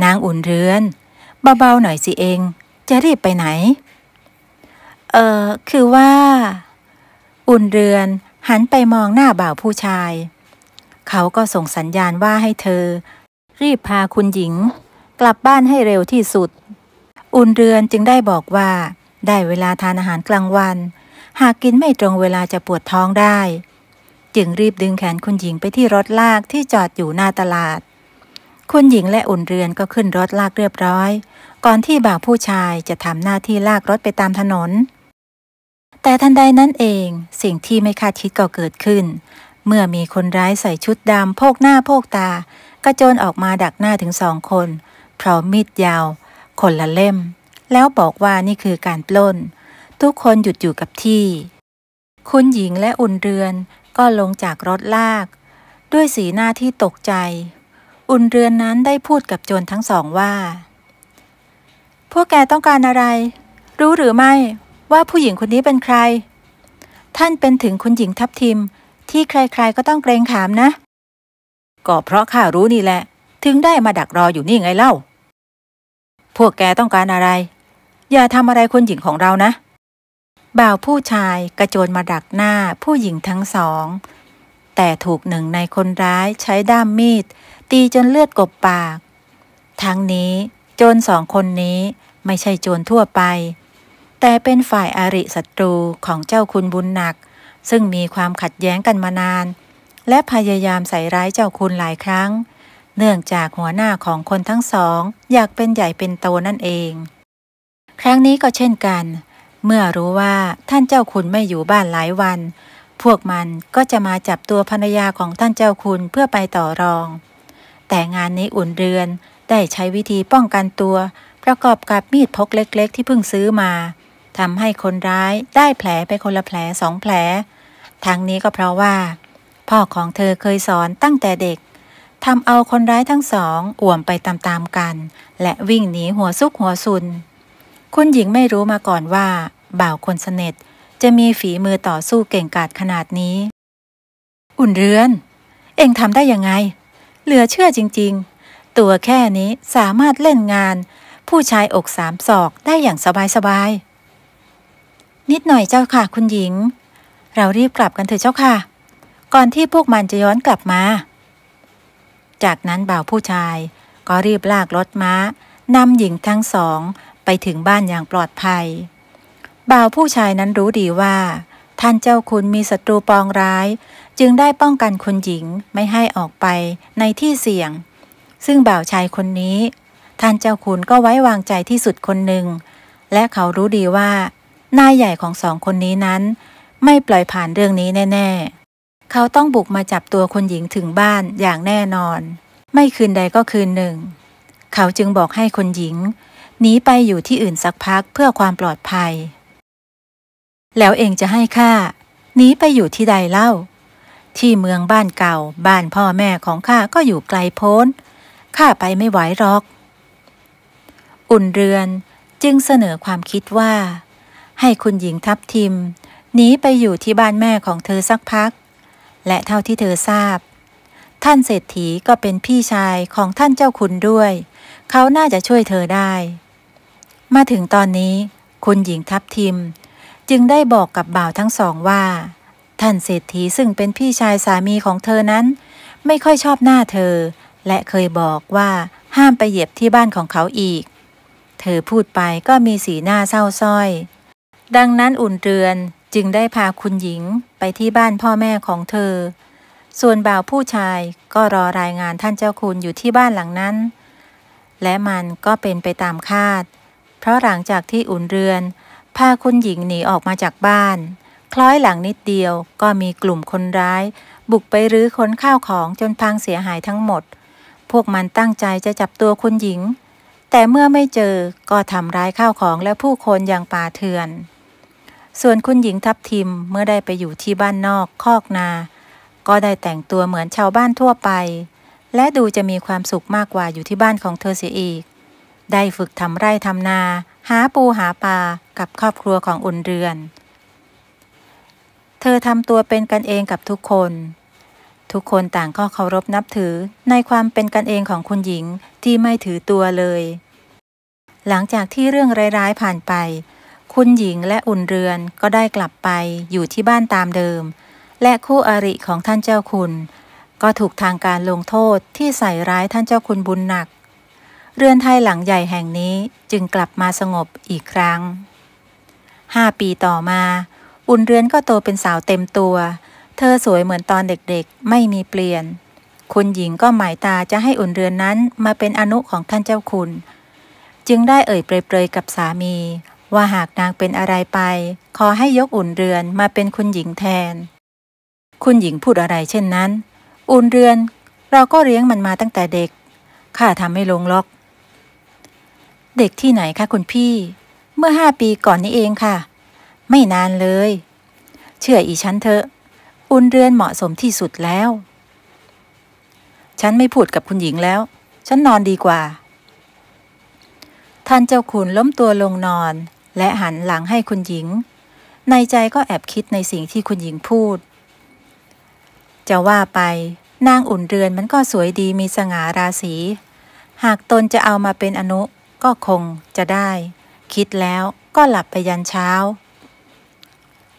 นางอุ่นเรือนเบาๆหน่อยสิเอง จะรีบไปไหน เออคือว่า อุ่นเรือนหันไปมองหน้าบ่าวผู้ชาย เขาก็ส่งสัญญาณว่าให้เธอ รีบพาคุณหญิง กลับบ้านให้เร็วที่สุด อุ่นเรือนจึงได้บอกว่า ได้เวลาทานอาหารกลางวัน หากกินไม่ตรงเวลาจะปวดท้องได้ จึงรีบดึงแขนคุณหญิงไปที่รถลาก ที่จอดอยู่หน้าตลาดคุณหญิงและอุ่นเรือนก็ขึ้นรถลากเรียบร้อย ก่อนที่บ่าวผู้ชายจะทำหน้าที่ลากรถไปตามถนน แต่ทันใดนั้นเองสิ่งที่ไม่คาดคิดก็เกิดขึ้น เมื่อมีคนร้ายใส่ชุดดำโพกหน้าโพกตากระโจนออกมาดักหน้าถึงสองคนพร้อมมีดยาว คนละเล่ม แล้วบอกว่านี่คือการปล้น ทุกคนหยุดอยู่กับที่ คุณหญิงและอุ่นเรือนก็ลงจากรถลาก ด้วยสีหน้าที่ตกใจอุ่นเรือนนั้นได้พูดกับโจรทั้งสองว่า พวกแกต้องการอะไร รู้หรือไม่ ว่าผู้หญิงคนนี้เป็นใคร ท่านเป็นถึงคุณหญิงทัพทิม ที่ใครๆ ก็ต้องเกรงขามนะ ก็เพราะข้ารู้นี่แหละ ถึงได้มาดักรออยู่นี่ไงเล่า พวกแกต้องการอะไร อย่าทำอะไรคนหญิงของเรานะ บ่าวผู้ชายกระโจนมาดักหน้าผู้หญิงทั้งสอง แต่ถูกหนึ่งในคนร้ายใช้ด้ามมีดตีจนเลือดกบปาก ทั้งนี้โจรสองคนนี้ไม่ใช่โจรทั่วไป แต่เป็นฝ่ายอาริศัตรูของเจ้าคุณบุญหนัก ซึ่งมีความขัดแย้งกันมานาน และพยายามใส่ร้ายเจ้าคุณหลายครั้ง เนื่องจากหัวหน้าของคนทั้งสองอยากเป็นใหญ่เป็นโตนั่นเอง ครั้งนี้ก็เช่นกัน เมื่อรู้ว่าท่านเจ้าคุณไม่อยู่บ้านหลายวัน พวกมันก็จะมาจับตัวภรรยาของท่านเจ้าคุณเพื่อไปต่อรองแต่งานนี้อุ่นเรือนได้ใช้วิธีป้องกันตัว ประกอบกับมีดพกเล็กๆ ที่เพิ่งซื้อมาทำให้คนร้ายได้แผลไปคนละแผลสองแผล ทั้งนี้ก็เพราะว่า พ่อของเธอเคยสอนตั้งแต่เด็กทำเอาคนร้ายทั้งสองอ่วมไปตามๆกัน และวิ่งหนีหัวซุกหัวซุน คุณหญิงไม่รู้มาก่อนว่า บ่าวคนสนิทจะมีฝีมือต่อสู้เก่งกาจขนาดนี้ อุ่นเรือน เองทำได้ยังไงเหลือเชื่อจริงๆ ตัวแค่นี้สามารถเล่นงาน ผู้ชายอกสามศอกได้อย่างสบายๆ นิดหน่อยเจ้าค่ะ คุณหญิง เรารีบกลับกันเถอะเจ้าค่ะ ก่อนที่พวกมันจะย้อนกลับมา จากนั้นบ่าวผู้ชายก็รีบลากรถม้านำหญิงทั้งสองไปถึงบ้านอย่างปลอดภัย บ่าวผู้ชายนั้นรู้ดีว่าท่านเจ้าคุณมีศัตรูปองร้าย จึงได้ป้องกันคนหญิงไม่ให้ออกไปในที่เสี่ยง ซึ่งบ่าวชายคนนี้ ท่านเจ้าคุณก็ไว้วางใจที่สุดคนหนึ่ง และเขารู้ดีว่านายใหญ่ของสองคนนี้นั้น ไม่ปล่อยผ่านเรื่องนี้แน่ ๆ เขาต้องบุกมาจับตัวคนหญิงถึงบ้านอย่างแน่นอน ไม่คืนใดก็คืนหนึ่ง เขาจึงบอกให้คนหญิงหนีไปอยู่ที่อื่นสักพักเพื่อความปลอดภัยแล้วเองจะให้ข้าหนีไปอยู่ที่ใดเล่า ที่เมืองบ้านเก่าบ้านพ่อแม่ของข้าก็อยู่ไกลโพ้นข้าไปไม่ไหวหรอก อุ่นเรือนจึงเสนอความคิดว่า ให้คุณหญิงทับทิมหนีไปอยู่ที่บ้านแม่ของเธอสักพัก และเท่าที่เธอทราบ ท่านเศรษฐีก็เป็นพี่ชายของท่านเจ้าคุณด้วย เขาน่าจะช่วยเธอได้ มาถึงตอนนี้ คุณหญิงทับทิมจึงได้บอกกับบ่าวทั้งสองว่าท่านเศรษฐีซึ่งเป็นพี่ชายสามีของเธอนั้น ไม่ค่อยชอบหน้าเธอ และเคยบอกว่าห้ามไปเหยียบที่บ้านของเขาอีก เธอพูดไปก็มีสีหน้าเศร้าส้อย ดังนั้นอุ่นเรือนจึงได้พาคุณหญิงไปที่บ้านพ่อแม่ของเธอ ส่วนบ่าวผู้ชายก็รอรายงานท่านเจ้าคุณอยู่ที่บ้านหลังนั้น และมันก็เป็นไปตามคาด เพราะหลังจากที่อุ่นเรือนาคุณหญิงหนีออกมาจากบ้าน คล้อยหลังนิดเดียวก็มีกลุ่มคนร้ายบุกไปรื้อค้นข้าวของจนพังเสียหายทั้งหมด พวกมันตั้งใจจะจับตัวคุณหญิง แต่เมื่อไม่เจอก็ทำร้ายข้าวของและผู้คนอย่างป่าเถื่อน ส่วนคุณหญิงทับทิมเมื่อได้ไปอยู่ที่บ้านนอกคอกนา ก็ได้แต่งตัวเหมือนชาวบ้านทั่วไป และดูจะมีความสุขมากกว่าอยู่ที่บ้านของเธอเสียอีก ได้ฝึกทำไร่ทำนาหาปูหาปลากับครอบครัวของอุ่นเรือน เธอทำตัวเป็นกันเองกับทุกคน ทุกคนต่างก็เคารพนับถือในความเป็นกันเองของคุณหญิงที่ไม่ถือตัวเลย หลังจากที่เรื่องร้ายๆผ่านไป คุณหญิงและอุ่นเรือนก็ได้กลับไปอยู่ที่บ้านตามเดิม และคู่อริของท่านเจ้าคุณ ก็ถูกทางการลงโทษที่ใส่ร้ายท่านเจ้าคุณบุญหนักเรือนไทยหลังใหญ่แห่งนี้จึงกลับมาสงบอีกครั้งห้าปีต่อมา อุ่นเรือนก็โตเป็นสาวเต็มตัว เธอสวยเหมือนตอนเด็กๆ ไม่มีเปลี่ยน คุณหญิงก็หมายตาจะให้อุ่นเรือนนั้นมาเป็นอนุของท่านเจ้าคุณ จึงได้เอ่ยเปรยๆ กับสามี ว่าหากนางเป็นอะไรไป ขอให้ยกอุ่นเรือนมาเป็นคุณหญิงแทน คุณหญิงพูดอะไรเช่นนั้น อุ่นเรือน เราก็เลี้ยงมันมาตั้งแต่เด็กข้าทำไม่ลงล็อกเด็กที่ไหนคะคุณพี่ เมื่อห้าปีก่อนนี้เองค่ะ ไม่นานเลย เชื่ออีฉันเถอะ อุ่นเรือนเหมาะสมที่สุดแล้ว ฉันไม่พูดกับคุณหญิงแล้ว ฉันนอนดีกว่า ท่านเจ้าคุณล้มตัวลงนอน และหันหลังให้คุณหญิง ในใจก็แอบคิดในสิ่งที่คุณหญิงพูด จะว่าไป นางอุ่นเรือนมันก็สวยดีมีสง่าราศี หากตนจะเอามาเป็นอนุก็คงจะได้ คิดแล้วก็หลับไปยันเช้า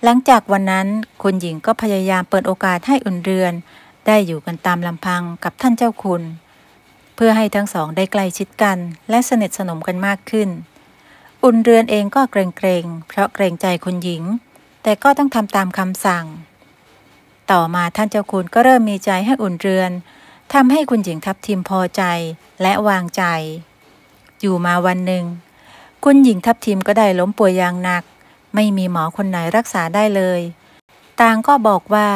หลังจากวันนั้นคุณหญิงก็พยายามเปิดโอกาสให้อุ่นเรือน ได้อยู่กันตามลำพังกับท่านเจ้าคุณ เพื่อให้ทั้งสองได้ใกล้ชิดกัน และสนิทสนมกันมากขึ้น อุ่นเรือนเองก็เกรงเกรงเพราะเกรงใจคุณหญิง แต่ก็ต้องทำตามคำสั่ง ต่อมาท่านเจ้าคุณก็เริ่มมีใจให้อุ่นเรือนทำให้คุณหญิงทับทิมพอใจและวางใจอยู่มาวันหนึ่ง คุณหญิงทัพทิมก็ได้ล้มป่วยอย่างหนัก ไม่มีหมอคนไหนรักษาได้เลยต่างก็บอกว่า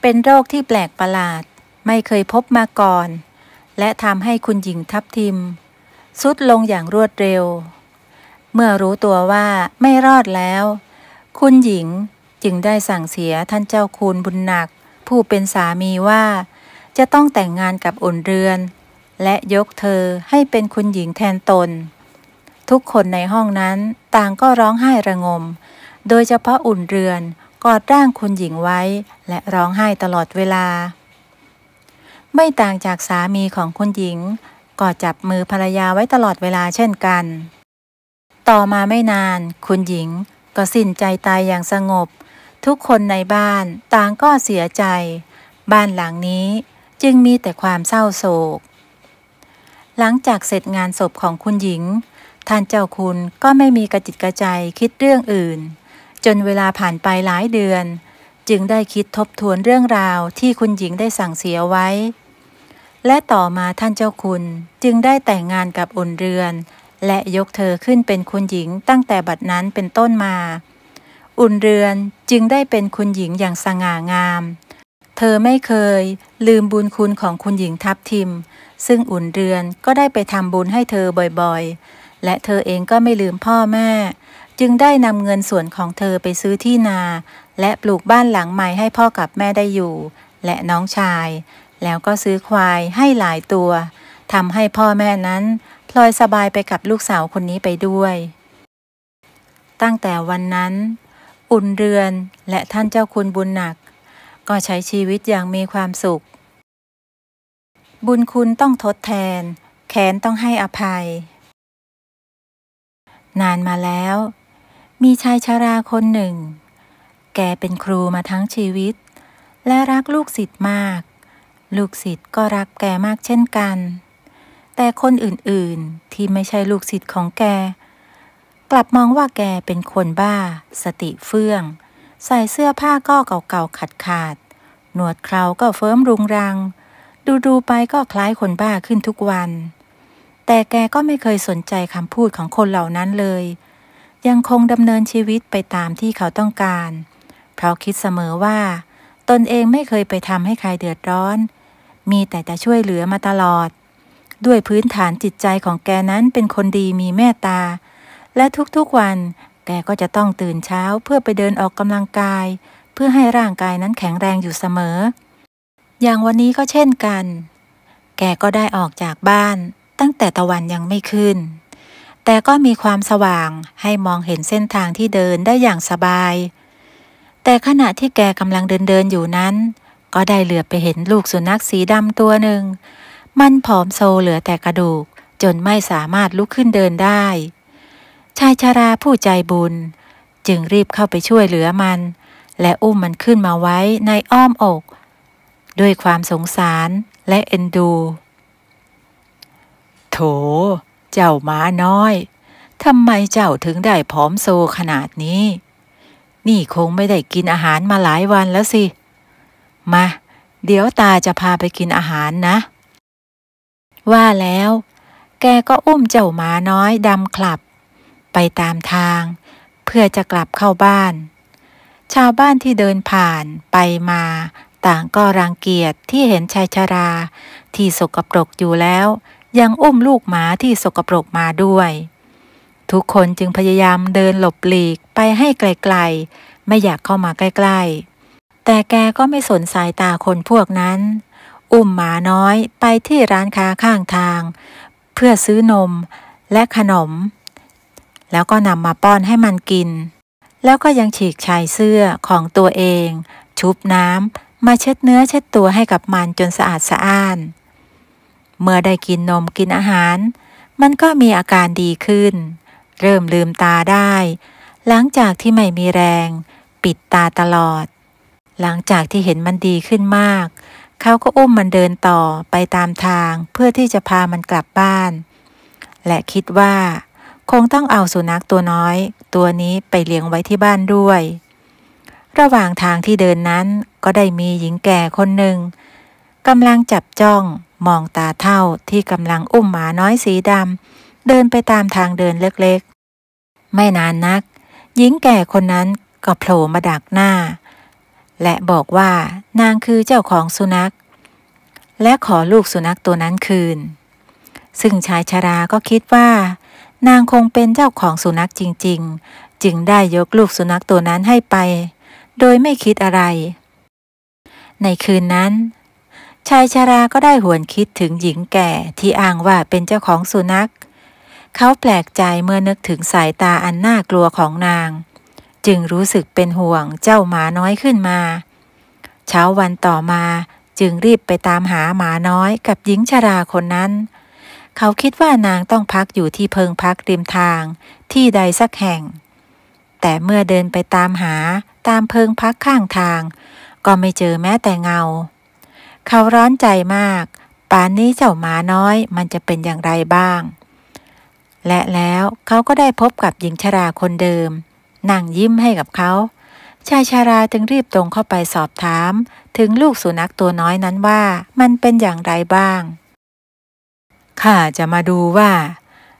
เป็นโรคที่แปลกประหลาด ไม่เคยพบมาก่อน และทำให้คุณหญิงทัพทิมสุดลงอย่างรวดเร็ว เมื่อรู้ตัวว่าไม่รอดแล้ว คุณหญิงจึงได้สั่งเสียท่านเจ้าคุณบุญหนัก ผู้เป็นสามีว่า จะต้องแต่งงานกับอุ่นเรือนและยกเธอให้เป็นคุณหญิงแทนตน ทุกคนในห้องนั้นต่างก็ร้องไห้ระงม โดยเฉพาะอุ่นเรือนกอดร่างคุณหญิงไว้ และร้องไห้ตลอดเวลา ไม่ต่างจากสามีของคุณหญิงกอดจับมือภรรยาไว้ตลอดเวลาเช่นกัน ต่อมาไม่นานคุณหญิงก็สิ้นใจตายอย่างสงบ ทุกคนในบ้านต่างก็เสียใจ บ้านหลังนี้จึงมีแต่ความเศร้าโศกหลังจากเสร็จงานศพของคุณหญิง ท่านเจ้าคุณก็ไม่มีกระจิตกระใจคิดเรื่องอื่น จนเวลาผ่านไปหลายเดือน จึงได้คิดทบทวนเรื่องราวที่คุณหญิงได้สั่งเสียไว้ และต่อมาท่านเจ้าคุณจึงได้แต่งงานกับอุ่นเรือน และยกเธอขึ้นเป็นคุณหญิงตั้งแต่บัดนั้นเป็นต้นมา อุ่นเรือนจึงได้เป็นคุณหญิงอย่างสง่างาม เธอไม่เคย ลืมบุญคุณของคุณหญิงทับทิมซึ่งอุ่นเรือนก็ได้ไปทำบุญให้เธอบ่อยๆ และเธอเองก็ไม่ลืมพ่อแม่ จึงได้นำเงินส่วนของเธอไปซื้อที่นา และปลูกบ้านหลังใหม่ให้พ่อกับแม่ได้อยู่ และน้องชาย แล้วก็ซื้อควายให้หลายตัวทำให้พ่อแม่นั้นพลอยสบายไปกับลูกสาวคนนี้ไปด้วย ตั้งแต่วันนั้น อุ่นเรือนและท่านเจ้าคุณบุญหนัก ก็ใช้ชีวิตอย่างมีความสุขบุญคุณต้องทดแทน แขนต้องให้อภัย นานมาแล้ว มีชายชาราคนหนึ่ง แกเป็นครูมาทั้งชีวิต และรักลูกศิษย์มาก ลูกศิษย์ก็รักแกมากเช่นกัน แต่คนอื่นๆ ที่ไม่ใช่ลูกศิษย์ของแก กลับมองว่าแกเป็นคนบ้า สติเฟื่อง ใส่เสื้อผ้าก็เก่าๆ ขาดๆหนวดเคราก็เฟิร์มรุงรังดูๆไปก็คล้ายคนบ้าขึ้นทุกวัน แต่แกก็ไม่เคยสนใจคำพูดของคนเหล่านั้นเลย ยังคงดำเนินชีวิตไปตามที่เขาต้องการ เพราะคิดเสมอว่า ตนเองไม่เคยไปทำให้ใครเดือดร้อน มีแต่จะช่วยเหลือมาตลอด ด้วยพื้นฐานจิตใจของแกนั้นเป็นคนดีมีเมตตา และทุก ๆ วัน แกก็จะต้องตื่นเช้าเพื่อไปเดินออกกำลังกาย เพื่อให้ร่างกายนั้นแข็งแรงอยู่เสมออย่างวันนี้ก็เช่นกัน แกก็ได้ออกจากบ้าน ตั้งแต่ตะวันยังไม่ขึ้น แต่ก็มีความสว่างให้มองเห็นเส้นทางที่เดินได้อย่างสบาย แต่ขณะที่แกกำลังเดินเดินอยู่นั้น ก็ได้เหลือไปเห็นลูกสุนัขสีดำตัวหนึ่ง มันผอมโซเหลือแต่กระดูก จนไม่สามารถลุกขึ้นเดินได้ ชายชาราผู้ใจบุญจึงรีบเข้าไปช่วยเหลือมัน และอุ้มมันขึ้นมาไว้ในอ้อมอกด้วยความสงสารและเอ็นดู โถ เจ้าม้าน้อย ทำไมเจ้าถึงได้ผอมโซขนาดนี้ นี่คงไม่ได้กินอาหารมาหลายวันแล้วสิ มา เดี๋ยวตาจะพาไปกินอาหารนะ ว่าแล้ว แกก็อุ้มเจ้าหมาน้อยดำกลับ ไปตามทาง เพื่อจะกลับเข้าบ้าน ชาวบ้านที่เดินผ่านไปมาต่างก็รังเกียจที่เห็นชายชรา ที่สกปรกอยู่แล้ว ยังอุ้มลูกหมาที่สกปรกมาด้วย ทุกคนจึงพยายามเดินหลบหลีกไปให้ไกลๆ ไม่อยากเข้ามาใกล้ๆ แต่แกก็ไม่สนสายตาคนพวกนั้น อุ้มหมาน้อยไปที่ร้านค้าข้างทาง เพื่อซื้อนมและขนม แล้วก็นำมาป้อนให้มันกิน แล้วก็ยังฉีกชายเสื้อของตัวเอง ชุบน้ำมาเช็ดเนื้อเช็ดตัวให้กับมันจนสะอาดสะอ้าน เมื่อได้กินนมกินอาหาร มันก็มีอาการดีขึ้น เริ่มลืมตาได้ หลังจากที่ไม่มีแรง ปิดตาตลอด หลังจากที่เห็นมันดีขึ้นมาก เขาก็อุ้มมันเดินต่อไปตามทางเพื่อที่จะพามันกลับบ้าน และคิดว่า คงต้องเอาสุนัขตัวน้อย ตัวนี้ไปเลี้ยงไว้ที่บ้านด้วยระหว่างทางที่เดินนั้นก็ได้มีหญิงแก่คนหนึ่งกำลังจับจ้องมองตาเท่าที่กำลังอุ้มหมาน้อยสีดำเดินไปตามทางเดินเล็กๆ ไม่นานนัก หญิงแก่คนนั้นก็โผล่มาดักหน้า และบอกว่านางคือเจ้าของสุนัข และขอลูกสุนัขตัวนั้นคืน ซึ่งชายชาราก็คิดว่า นางคงเป็นเจ้าของสุนัขจริงๆ จึงได้ยกลูกสุนัขตัวนั้นให้ไปโดยไม่คิดอะไร ในคืนนั้น ชายชาราก็ได้หวนคิดถึงหญิงแก่ที่อ้างว่าเป็นเจ้าของสุนัข เขาแปลกใจเมื่อนึกถึงสายตาอันน่ากลัวของนาง จึงรู้สึกเป็นห่วงเจ้าหมาน้อยขึ้นมา เช้าวันต่อมาจึงรีบไปตามหาหมาน้อยกับหญิงชราคนนั้น เขาคิดว่านางต้องพักอยู่ที่เพิงพักริมทางที่ใดสักแห่งแต่เมื่อเดินไปตามหาตามเพิงพักข้างทาง ก็ไม่เจอแม้แต่เงา เขาร้อนใจมากป่านนี้เจ้าหมาน้อยมันจะเป็นอย่างไรบ้าง และแล้วเขาก็ได้พบกับหญิงชราคนเดิมนั่งยิ้มให้กับเขา ชายชาราจึงรีบตรงเข้าไปสอบถามถึงลูกสุนัขตัวน้อยนั้นว่ามันเป็นอย่างไรบ้างข้าจะมาดูว่า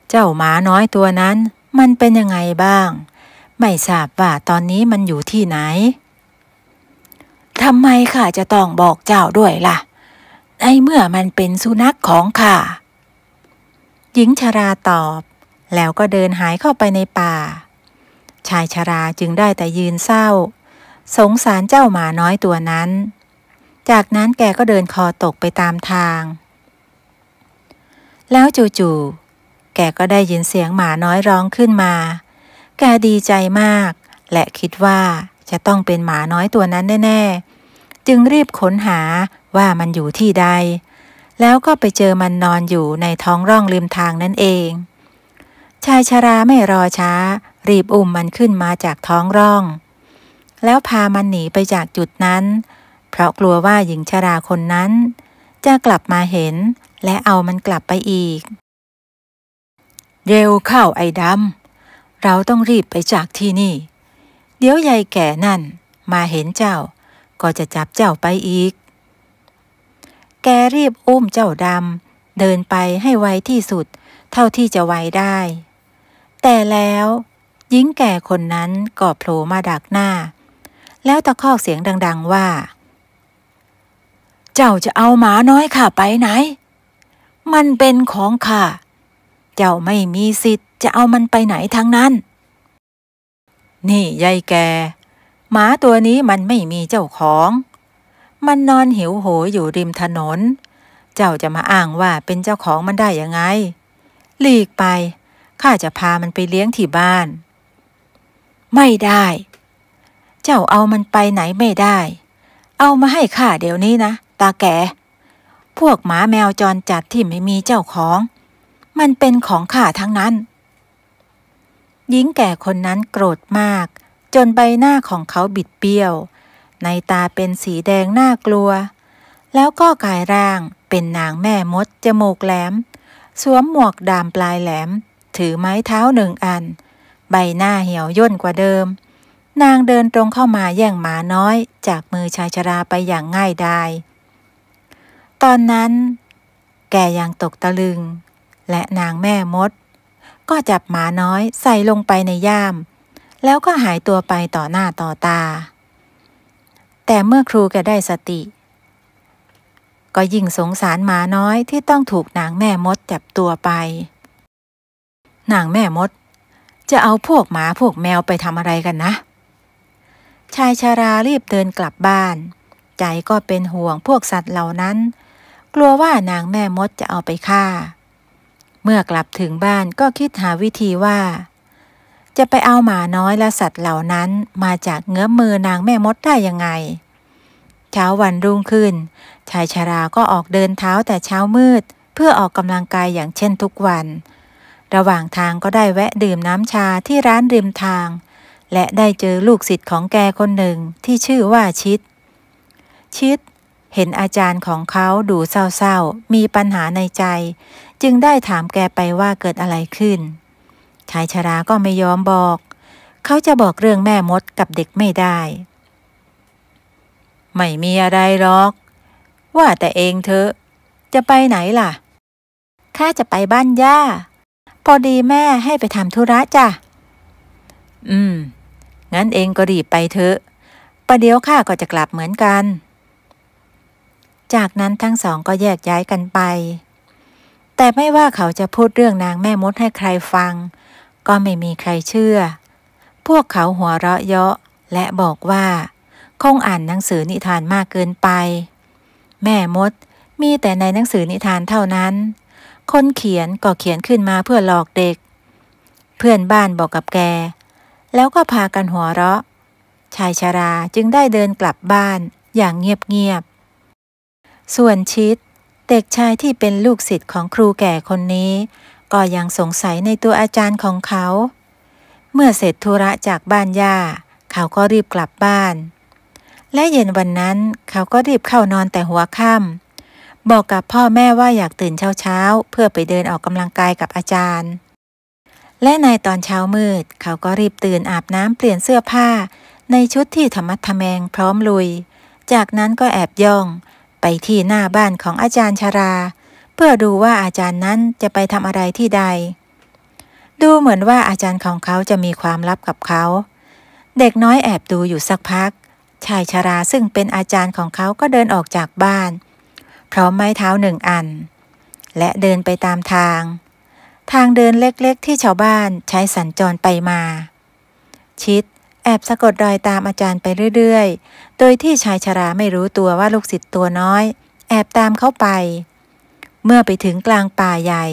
เจ้าหมาน้อยตัวนั้นมันเป็นยังไงบ้างไม่ทราบว่า ตอนนี้มันอยู่ที่ไหน ทำไมข้าจะต้องบอกเจ้าด้วยล่ะในเมื่อมันเป็นสุนัขของข้าหญิงชราตอบ แล้วก็เดินหายเข้าไปในป่า ชายชราจึงได้แต่ยืนเศร้า สงสารเจ้าหมาน้อยตัวนั้น จากนั้นแกก็เดินคอตกไปตามทาง แล้วจู่ๆแกก็ได้ยินเสียงหมาน้อยร้องขึ้นมาแกดีใจมาก และคิดว่าจะต้องเป็นหมาน้อยตัวนั้นแน่ๆ จึงรีบค้นหาว่ามันอยู่ที่ใด แล้วก็ไปเจอมันนอนอยู่ในท้องร่องริมทางนั่นเอง ชายชราไม่รอช้ารีบอุ้มมันขึ้นมาจากท้องร่อง แล้วพามันหนีไปจากจุดนั้น เพราะกลัวว่าหญิงชราคนนั้น จะกลับมาเห็นและเอามันกลับไปอีก เร็วเข้าไอ้ดำเราต้องรีบไปจากที่นี่ เดี๋ยวยายแก่นั่น มาเห็นเจ้าก็จะจับเจ้าไปอีก แกรีบอุ้มเจ้าดำ เดินไปให้ไวที่สุดเท่าที่จะไวได้ แต่แล้วหญิงแก่คนนั้น ก็โผล่มาดักหน้า แล้วตะคอกเสียงดัง ๆว่า เจ้าจะเอาหมาน้อยข้าไปไหน มันเป็นของข้าเจ้าไม่มีสิทธิ์จะเอามันไปไหนทั้งนั้น นี่ยายแก หมาตัวนี้มันไม่มีเจ้าของ มันนอนหิวโหยอยู่ริมถนน เจ้าจะมาอ้างว่าเป็นเจ้าของมันได้ยังไง หลีกไป ข้าจะพามันไปเลี้ยงที่บ้าน ไม่ได้ เจ้าเอามันไปไหนไม่ได้ เอามาให้ข้าเดี๋ยวนี้นะตาแก พวกหมาแมวจรจัดที่ไม่มีเจ้าของมันเป็นของข้าทั้งนั้นหญิงแก่คนนั้นโกรธมาก จนใบหน้าของเขาบิดเบี้ยว ในตาเป็นสีแดงน่ากลัว แล้วก็กายร่างเป็นนางแม่มดจมูกแหลม สวมหมวกดามปลายแหลม ถือไม้เท้าหนึ่งอัน ใบหน้าเหี่ยวย่นกว่าเดิม นางเดินตรงเข้ามาแย่งหมาน้อยจากมือชายชราไปอย่างง่ายดาย ตอนนั้นแกยังตกตะลึงและนางแม่มด ก็จับหมาน้อยใส่ลงไปในย่าม แล้วก็หายตัวไปต่อหน้าต่อตา แต่เมื่อครูแกได้สติ ก็ยิ่งสงสารหมาน้อยที่ต้องถูกนางแม่มดจับตัวไป นางแม่มด จะเอาพวกหมาพวกแมวไปทำอะไรกันนะ ชายชารารีบเดินกลับบ้าน ใจก็เป็นห่วงพวกสัตว์เหล่านั้น กลัวว่านางแม่มดจะเอาไปฆ่าเมื่อกลับถึงบ้านก็คิดหาวิธีว่า จะไปเอาหมาน้อยและสัตว์เหล่านั้นมาจากเงื้อมือนางแม่มดได้ยังไง เช้าวันรุ่งขึ้น ชายชาราก็ออกเดินเท้าแต่เช้ามืดเพื่อออกกำลังกายอย่างเช่นทุกวัน ระหว่างทางก็ได้แวะดื่มน้ำชาที่ร้านริมทาง และได้เจอลูกศิษย์ของแกคนหนึ่งที่ชื่อว่าชิด ชิด เห็นอาจารย์ของเขาดูเศร้าๆมีปัญหาในใจจึงได้ถามแกไปว่าเกิดอะไรขึ้น ชายชราก็ไม่ยอมบอก เขาจะบอกเรื่องแม่มดกับเด็กไม่ได้ ไม่มีอะไรหรอก ว่าแต่เองเถอะ จะไปไหนล่ะข้าจะไปบ้านย่า พอดีแม่ให้ไปทำธุระจ้ะ อืม งั้นเองก็รีบไปเถอะ ประเดี๋ยวข้าก็จะกลับเหมือนกัน จากนั้นทั้งสองก็แยกย้ายกันไปแต่ไม่ว่าเขาจะพูดเรื่องนางแม่มดให้ใครฟัง ก็ไม่มีใครเชื่อ พวกเขาหัวเราะเยาะและบอกว่า คงอ่านหนังสือนิทานมากเกินไป แม่มดมีแต่ในหนังสือนิทานเท่านั้นคนเขียน ก็เขียนขึ้นมาเพื่อหลอกเด็ก เพื่อนบ้านบอกกับแก แล้วก็พากันหัวเราะ ชายชาราจึงได้เดินกลับบ้านอย่างเงียบ ๆ ส่วนชิดเด็กชายที่เป็นลูกศิษย์ของครูแก่คนนี้ ก็ยังสงสัยในตัวอาจารย์ของเขา เมื่อเสร็จธุระจากบ้านย่าเขาก็รีบกลับบ้าน และเย็นวันนั้นเขาก็รีบเข้านอนแต่หัวค่ำบอกกับพ่อแม่ว่าอยากตื่นเช้าๆเพื่อไปเดินออกกำลังกายกับอาจารย์ และในตอนเช้ามืดเขาก็รีบตื่นอาบน้ำเปลี่ยนเสื้อผ้า ในชุดที่ธรรมะทะแมงพร้อมลุย จากนั้นก็แอบย่องไปที่หน้าบ้านของอาจารย์ชารา เพื่อดูว่าอาจารย์นั้นจะไปทำอะไรที่ใด ดูเหมือนว่าอาจารย์ของเขาจะมีความลับกับเขา เด็กน้อยแอบดูอยู่สักพักชายชาราซึ่งเป็นอาจารย์ของเขา ก็เดินออกจากบ้าน พร้อมไม้เท้าหนึ่งอัน และเดินไปตามทาง ทางเดินเล็กๆที่ชาวบ้านใช้สัญจรไปมา ชิดแอบสะกดรอยตามอาจารย์ไปเรื่อยๆ โดยที่ชายชราไม่รู้ตัวว่าลูกศิษย์ตัวน้อย แอบตามเข้าไป เมื่อไปถึงกลางป่าใหญ่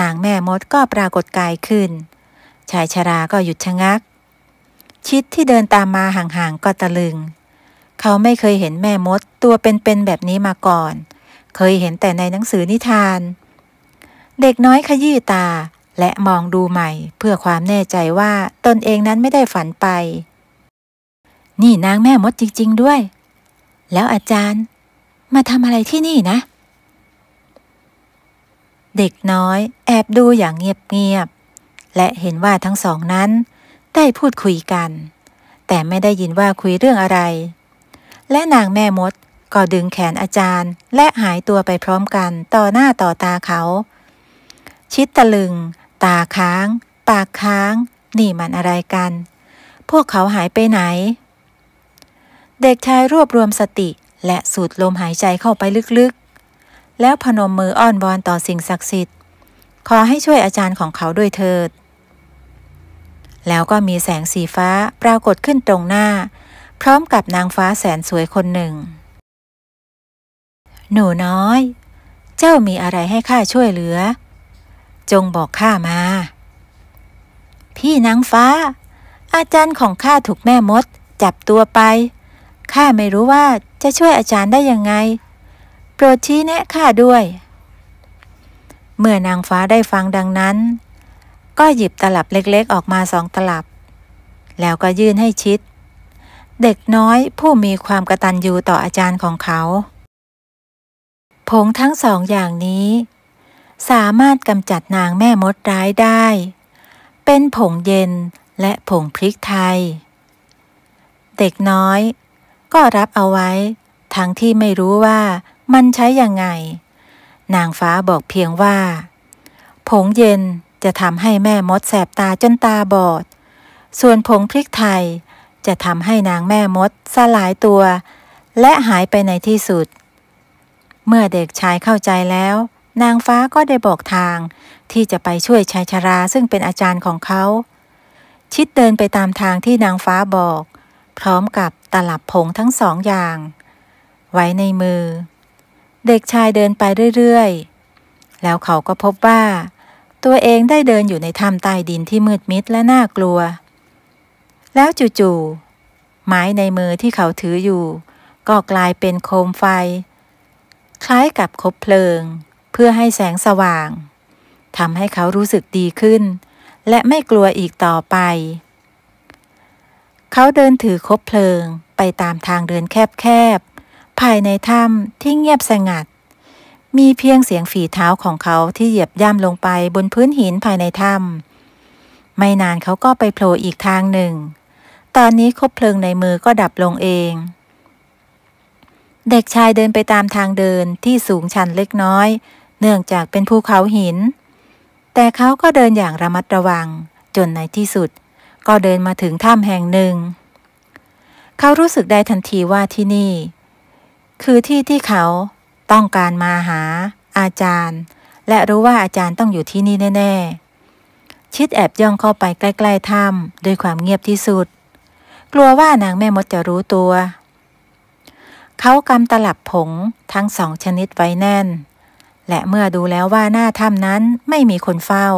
นางแม่มดก็ปรากฏกายขึ้น ชายชราก็หยุดชะงัก ชิดที่เดินตามมาห่างๆ ก็ตะลึง เขาไม่เคยเห็นแม่มดตัวเป็นๆแบบนี้มาก่อน เคยเห็นแต่ในหนังสือนิทาน เด็กน้อยขยี้ตาและมองดูใหม่เพื่อความแน่ใจว่าตนเองนั้นไม่ได้ฝันไป นี่นางแม่มดจริง ๆด้วย แล้วอาจารย์ มาทำอะไรที่นี่นะ เด็กน้อย แอบดูอย่างเงียบๆและเห็นว่าทั้งสองนั้น ได้พูดคุยกัน แต่ไม่ได้ยินว่าคุยเรื่องอะไร และนางแม่มดก็ดึงแขนอาจารย์และหายตัวไปพร้อมกันต่อหน้าต่อตาเขา ชิดตะลึงตาค้าง ปากค้าง นี่มันอะไรกัน พวกเขาหายไปไหน เด็กชายรวบรวมสติและสูดลมหายใจเข้าไปลึกๆ แล้วพนมมืออ้อนวอนต่อสิ่งศักดิ์สิทธิ์ ขอให้ช่วยอาจารย์ของเขาด้วยเถิด แล้วก็มีแสงสีฟ้าปรากฏขึ้นตรงหน้า พร้อมกับนางฟ้าแสนสวยคนหนึ่ง หนูน้อย เจ้ามีอะไรให้ข้าช่วยเหลือจงบอกข้ามา พี่นางฟ้า อาจารย์ของข้าถูกแม่มดจับตัวไป ข้าไม่รู้ว่าจะช่วยอาจารย์ได้ยังไง โปรดชี้แนะข้าด้วย เมื่อนางฟ้าได้ฟังดังนั้น ก็หยิบตลับเล็กๆ ออกมาสองตลับ แล้วก็ยื่นให้ชิด เด็กน้อยผู้มีความกระตันยูต่ออาจารย์ของเขาผงทั้งสองอย่างนี้สามารถกำจัดนางแม่มดร้ายได้ เป็นผงเย็นและผงพริกไทย เด็กน้อยก็รับเอาไว้ ทั้งที่ไม่รู้ว่ามันใช้ยังไง นางฟ้าบอกเพียงว่า ผงเย็นจะทำให้แม่มดแสบตาจนตาบอด ส่วนผงพริกไทย จะทำให้นางแม่มดสลายตัว และหายไปในที่สุด เมื่อเด็กชายเข้าใจแล้วนางฟ้าก็ได้บอกทางที่จะไปช่วยชายชรา ซึ่งเป็นอาจารย์ของเขา ชิดเดินไปตามทางที่นางฟ้าบอก พร้อมกับตลับผงทั้งสองอย่าง ไว้ในมือ เด็กชายเดินไปเรื่อยๆแล้วเขาก็พบว่า ตัวเองได้เดินอยู่ในถ้ำใต้ดินที่มืดมิดและน่ากลัว แล้วจู่ๆไม้ในมือที่เขาถืออยู่ ก็กลายเป็นโคมไฟ คล้ายกับคบเพลิงเพื่อให้แสงสว่างทำให้เขารู้สึกดีขึ้น และไม่กลัวอีกต่อไป เขาเดินถือคบเพลิงไปตามทางเดินแคบๆภายในถ้ำที่เงียบสงัด มีเพียงเสียงฝีเท้าของเขาที่เหยียบย่ำลงไปบนพื้นหินภายในถ้ำไม่นานเขาก็ไปโผล่อีกทางหนึ่ง ตอนนี้คบเพลิงในมือก็ดับลงเอง เด็กชายเดินไปตามทางเดินที่สูงชันเล็กน้อยเนื่องจากเป็นภูเขาหิน แต่เขาก็เดินอย่างระมัดระวัง จนในที่สุด ก็เดินมาถึงถ้ำแห่งหนึ่ง เขารู้สึกได้ทันทีว่าที่นี่ คือที่ที่เขาต้องการมาหา อาจารย์ และรู้ว่าอาจารย์ต้องอยู่ที่นี่แน่ๆชิดแอบย่องเข้าไปใกล้ๆถ้ำด้วยความเงียบที่สุด กลัวว่านางแม่มดจะรู้ตัว เขากำตลับผงทั้งสองชนิดไว้แน่นและเมื่อดูแล้วว่าหน้าถ้ำนั้นไม่มีคนเฝ้า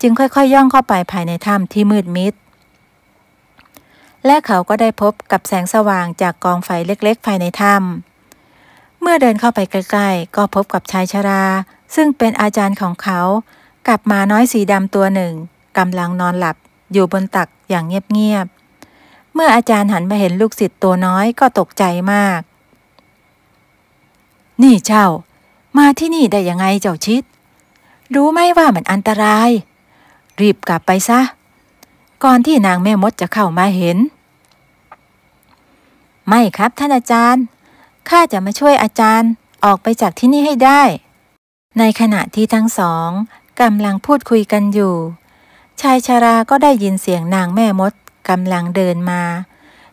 จึงค่อยๆยย่องเข้าไปภายในถ้ำที่มืดมิด และเขาก็ได้พบกับแสงสว่างจากกองไฟเล็กๆภายในถ้ำเมื่อเดินเข้าไปใกล้ๆก็พบกับชายชรา ซึ่งเป็นอาจารย์ของเขากับหมาน้อยสีดำตัวหนึ่งกำลังนอนหลับอยู่บนตักอย่างเงียบๆเมื่ออาจารย์หันมาเห็นลูกศิษย์ตัวน้อยก็ตกใจมาก นี่เจ้ามาที่นี่ได้ยังไงเจ้าชิด รู้ไหมว่ามันอันตราย รีบกลับไปซะ ก่อนที่นางแม่มดจะเข้ามาเห็น ไม่ครับท่านอาจารย์ ข้าจะมาช่วยอาจารย์ ออกไปจากที่นี่ให้ได้ ในขณะที่ทั้งสองกำลังพูดคุยกันอยู่ ชายชาราก็ได้ยินเสียงนางแม่มดกำลังเดินมา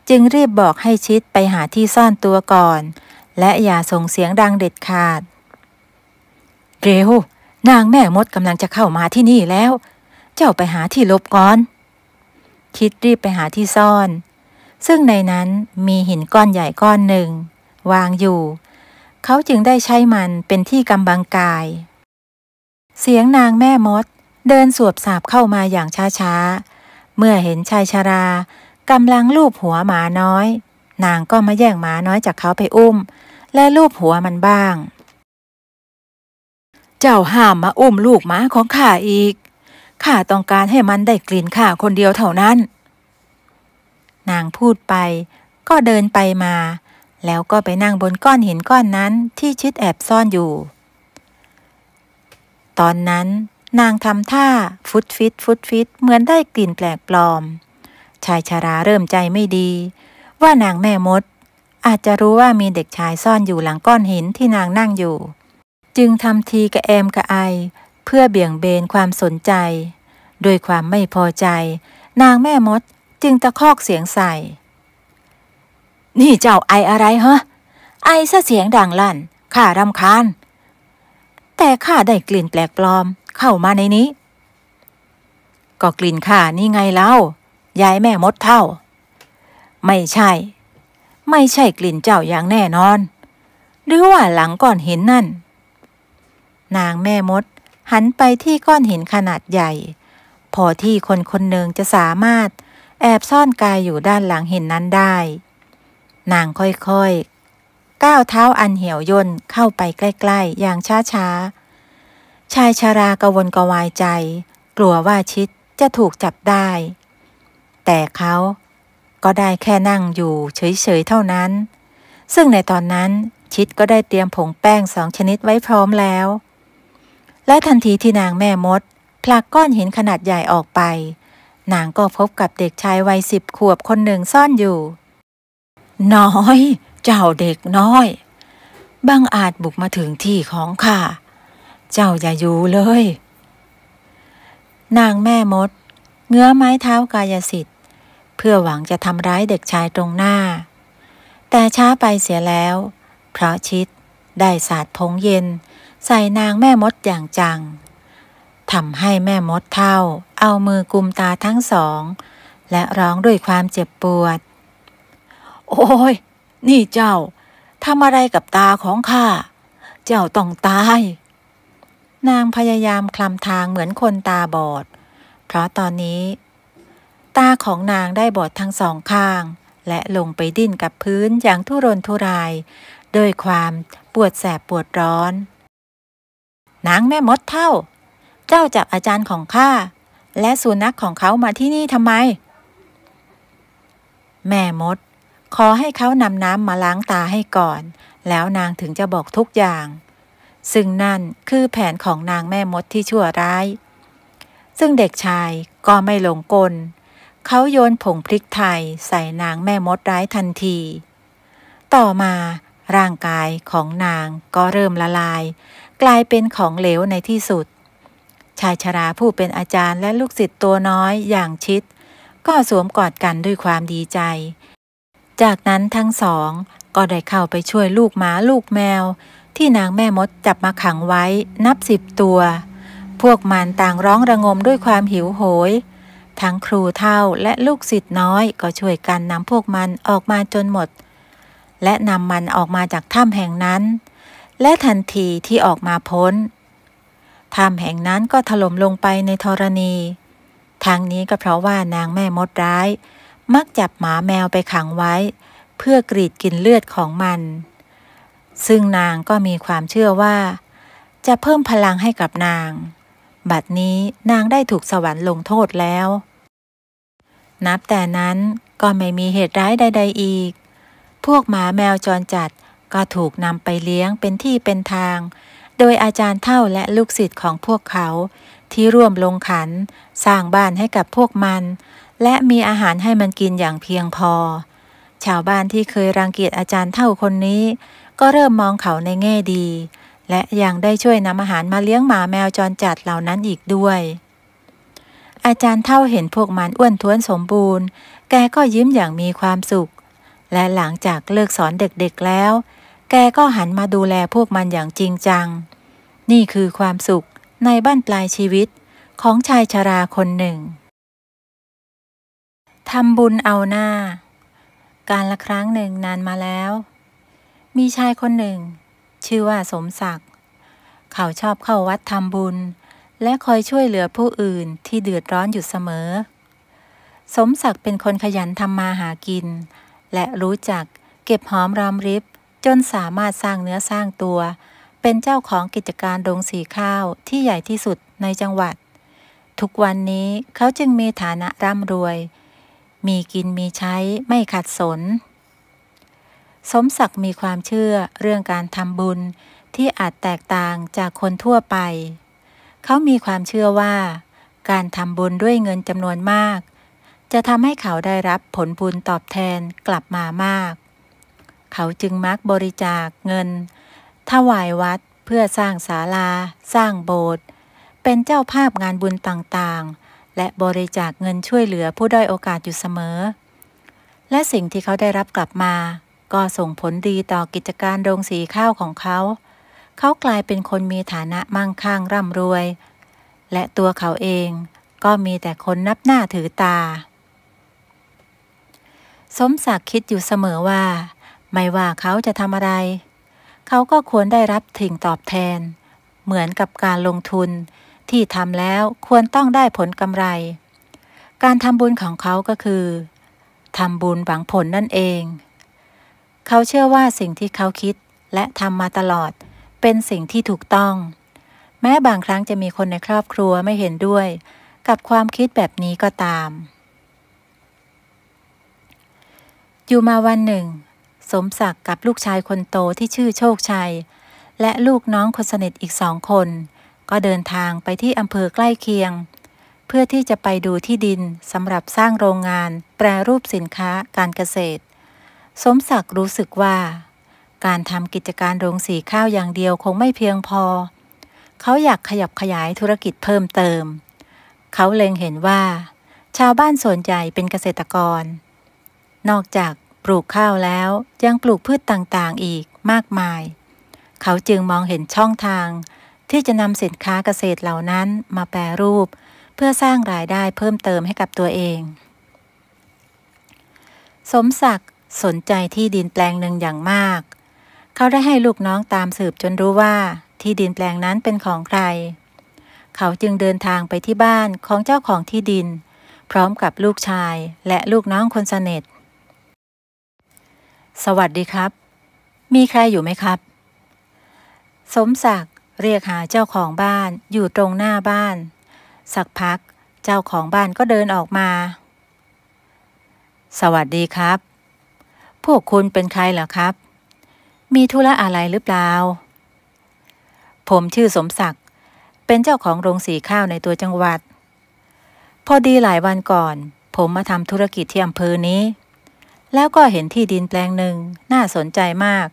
จึงรีบบอกให้ชิดไปหาที่ซ่อนตัวก่อน และอย่าส่งเสียงดังเด็ดขาดเร็วนางแม่มดกำลังจะเข้ามาที่นี่แล้ว เจ้าไปหาที่ลบก่อน คิดรีบไปหาที่ซ่อน ซึ่งในนั้นมีหินก้อนใหญ่ก้อนหนึ่ง วางอยู่ เขาจึงได้ใช้มันเป็นที่กำบังกาย เสียงนางแม่มดเดินสวบสาบเข้ามาอย่างช้าช้าเมื่อเห็นชายชารากำลังลูบหัวหมาน้อย นางก็มาแย่งหมาน้อยจากเขาไปอุ้ม และลูบหัวมันบ้างเจ้าห้ามมาอุ้มลูกหมาของข้าอีก ข้าต้องการให้มันได้กลิ่นข้าคนเดียวเท่านั้น นางพูดไปก็เดินไปมา แล้วก็ไปนั่งบนก้อนหินก้อนนั้นที่ชิดแอบซ่อนอยู่ ตอนนั้น นางทำท่าฟุตฟิตฟุตฟิตเหมือนได้กลิ่นแปลกปลอม ชายชาราเริ่มใจไม่ดี ว่านางแม่มด อาจจะรู้ว่ามีเด็กชายซ่อนอยู่หลังก้อนหินที่นางนั่งอยู่จึงทำทีกระแอมกระไอ เพื่อเบี่ยงเบนความสนใจโดยความไม่พอใจ นางแม่มดจึงตะคอกเสียงใส่ นี่เจ้าไออะไรฮะไอซะเสียงดังลั่นข้ารำคาญ แต่ข้าได้กลิ่นแปลกปลอม เข้ามาในนี้ก็กลิ่นข้านี่ไงเล่า ยายแม่มดเท่า ไม่ใช่ ไม่ใช่กลิ่นเจ้าอย่างแน่นอน หรือว่าหลังก่อนเห็นนั่นนางแม่มดหันไปที่ก้อนหินขนาดใหญ่ พอที่คนคนหนึ่งจะสามารถแอบซ่อนกายอยู่ด้านหลังหินนั้นได้ นางค่อย ๆ ก้าวเท้าอันเหี่ยวย่นเข้าไปใกล้ ๆ อย่างช้า ๆชายชารากวนกวายใจ กลัวว่าชิดจะถูกจับได้ แต่เขาก็ได้แค่นั่งอยู่เฉย ๆ เท่านั้น ซึ่งในตอนนั้นชิดก็ได้เตรียมผงแป้งสองชนิดไว้พร้อมแล้วและทันทีที่นางแม่มดผลักก้อนหินขนาดใหญ่ออกไป นางก็พบกับเด็กชายวัยสิบขวบคนหนึ่งซ่อนอยู่ น้อย เจ้าเด็กน้อย บังอาจบุกมาถึงที่ของข้า เจ้าอย่าอยู่เลย นางแม่มด เงื้อไม้เท้ากายสิทธิ์ เพื่อหวังจะทำร้ายเด็กชายตรงหน้า แต่ช้าไปเสียแล้ว เพราะชิดได้สาดพงเย็นใส่นางแม่มดอย่างจัง ทำให้แม่มดเท่าเอามือกุมตาทั้งสอง และร้องด้วยความเจ็บปวด โอ้ย นี่เจ้าทำอะไรกับตาของข้า เจ้าต้องตาย นางพยายามคลำทางเหมือนคนตาบอด เพราะตอนนี้ ตาของนางได้บอดทั้งสองข้าง และลงไปดิ้นกับพื้นอย่างทุรนทุราย ด้วยความปวดแสบปวดร้อนนางแม่มดเท่า เจ้าจับอาจารย์ของข้าและสุนัขของเขามาที่นี่ทำไม แม่มดขอให้เขานำน้ำมาล้างตาให้ก่อน แล้วนางถึงจะบอกทุกอย่าง ซึ่งนั่นคือแผนของนางแม่มดที่ชั่วร้าย ซึ่งเด็กชายก็ไม่หลงกล เขาโยน ผงพริกไทยใส่นางแม่มดร้ายทันที ต่อมาร่างกายของนางก็เริ่มละลายกลายเป็นของเหลวในที่สุด ชายชราผู้เป็นอาจารย์และลูกศิษย์ตัวน้อยอย่างชิด ก็สวมกอดกันด้วยความดีใจ จากนั้นทั้งสอง ก็ได้เข้าไปช่วยลูกหมา ลูกแมว ที่นางแม่มดจับมาขังไว้นับสิบตัว พวกมันต่างร้องระงมด้วยความหิวโหย ทั้งครูเท่าและลูกศิษย์น้อยก็ช่วยกันนำพวกมันออกมาจนหมด และนำมันออกมาจากถ้ำแห่งนั้นและทันทีที่ออกมาพ้นถ้ำแห่งนั้นก็ถล่มลงไปในธรณี ทางนี้ก็เพราะว่านางแม่มดร้าย มักจับหมาแมวไปขังไว้ เพื่อกรีดกินเลือดของมัน ซึ่งนางก็มีความเชื่อว่า จะเพิ่มพลังให้กับนาง บัดนี้นางได้ถูกสวรรค์ลงโทษแล้ว นับแต่นั้นก็ไม่มีเหตุร้ายใดๆอีก พวกหมาแมวจรจัดก็ถูกนำไปเลี้ยงเป็นที่เป็นทาง โดยอาจารย์เท่าและลูกศิษย์ของพวกเขา ที่ร่วมลงขัน สร้างบ้านให้กับพวกมัน และมีอาหารให้มันกินอย่างเพียงพอ ชาวบ้านที่เคยรังเกียจอาจารย์เท่าคนนี้ ก็เริ่มมองเขาในแง่ดี และยังได้ช่วยนำอาหารมาเลี้ยงหมาแมวจรจัดเหล่านั้นอีกด้วย อาจารย์เท่าเห็นพวกมันอ้วนท้วนสมบูรณ์ แกก็ยิ้มอย่างมีความสุข และหลังจากเลิกสอนเด็กๆแล้วแกก็หันมาดูแลพวกมันอย่างจริงจัง นี่คือความสุขในบ้านปลายชีวิตของชายชราคนหนึ่ง ทำบุญเอาหน้า การละครั้งหนึ่งนานมาแล้ว มีชายคนหนึ่ง ชื่อว่าสมศักดิ์ เขาชอบเข้าวัดทำบุญ และคอยช่วยเหลือผู้อื่นที่เดือดร้อนอยู่เสมอ สมศักดิ์เป็นคนขยันทำมาหากิน และรู้จักเก็บหอมรอมริบจนสามารถสร้างเนื้อสร้างตัว เป็นเจ้าของกิจการโรงสีข้าวที่ใหญ่ที่สุดในจังหวัด ทุกวันนี้เขาจึงมีฐานะร่ำรวย มีกินมีใช้ไม่ขัดสน สมศักดิ์มีความเชื่อเรื่องการทำบุญที่อาจแตกต่างจากคนทั่วไป เขามีความเชื่อว่า การทำบุญด้วยเงินจำนวนมาก จะทำให้เขาได้รับผลบุญตอบแทนกลับมามากเขาจึงมักบริจาคเงิน ถวายวัด เพื่อสร้างศาลา สร้างโบสถ์เป็นเจ้าภาพงานบุญต่าง ๆ และบริจาคเงินช่วยเหลือผู้ด้อยโอกาสอยู่เสมอ และสิ่งที่เขาได้รับกลับมา ก็ส่งผลดีต่อกิจการโรงสีข้าวของเขา เขากลายเป็นคนมีฐานะมั่งคั่งร่ำรวย และตัวเขาเองก็มีแต่คนนับหน้าถือตา สมศักดิ์คิดอยู่เสมอว่าไม่ว่าเขาจะทำอะไร เขาก็ควรได้รับถึงตอบแทน เหมือนกับการลงทุนที่ทำแล้วควรต้องได้ผลกำไร การทำบุญของเขาก็คือทำบุญหวังผลนั่นเอง เขาเชื่อว่าสิ่งที่เขาคิดและทำมาตลอดเป็นสิ่งที่ถูกต้อง แม้บางครั้งจะมีคนในครอบครัวไม่เห็นด้วยกับความคิดแบบนี้ก็ตาม อยู่มาวันหนึ่งสมศักดิ์กับลูกชายคนโตที่ชื่อโชคชัย และลูกน้องคนสนิทอีกสองคน ก็เดินทางไปที่อำเภอใกล้เคียง เพื่อที่จะไปดูที่ดินสำหรับสร้างโรงงานแปรรูปสินค้าการเกษตร สมศักดิ์รู้สึกว่า การทำกิจการโรงสีข้าวอย่างเดียวคงไม่เพียงพอ เขาอยากขยับขยายธุรกิจเพิ่มเติม เขาเล็งเห็นว่า ชาวบ้านส่วนใหญ่เป็นเกษตรกร นอกจากปลูกข้าวแล้วยังปลูกพืชต่างๆอีกมากมาย เขาจึงมองเห็นช่องทางที่จะนำสินค้าเกษตรเหล่านั้นมาแปรรูป เพื่อสร้างรายได้เพิ่มเติมให้กับตัวเอง สมศักดิ์สนใจที่ดินแปลงหนึ่งอย่างมาก เขาได้ให้ลูกน้องตามสืบจนรู้ว่าที่ดินแปลงนั้นเป็นของใคร เขาจึงเดินทางไปที่บ้านของเจ้าของที่ดิน พร้อมกับลูกชายและลูกน้องคนสนิทสวัสดีครับ มีใครอยู่ไหมครับ สมศักดิ์เรียกหาเจ้าของบ้านอยู่ตรงหน้าบ้าน สักพักเจ้าของบ้านก็เดินออกมา สวัสดีครับ พวกคุณเป็นใครเหรอครับ มีธุระอะไรหรือเปล่าผมชื่อสมศักดิ์เป็นเจ้าของโรงสีข้าวในตัวจังหวัดพอดีหลายวันก่อน ผมมาทำธุรกิจที่อำเภอนี้แล้วก็เห็นที่ดินแปลงหนึ่งน่าสนใจมาก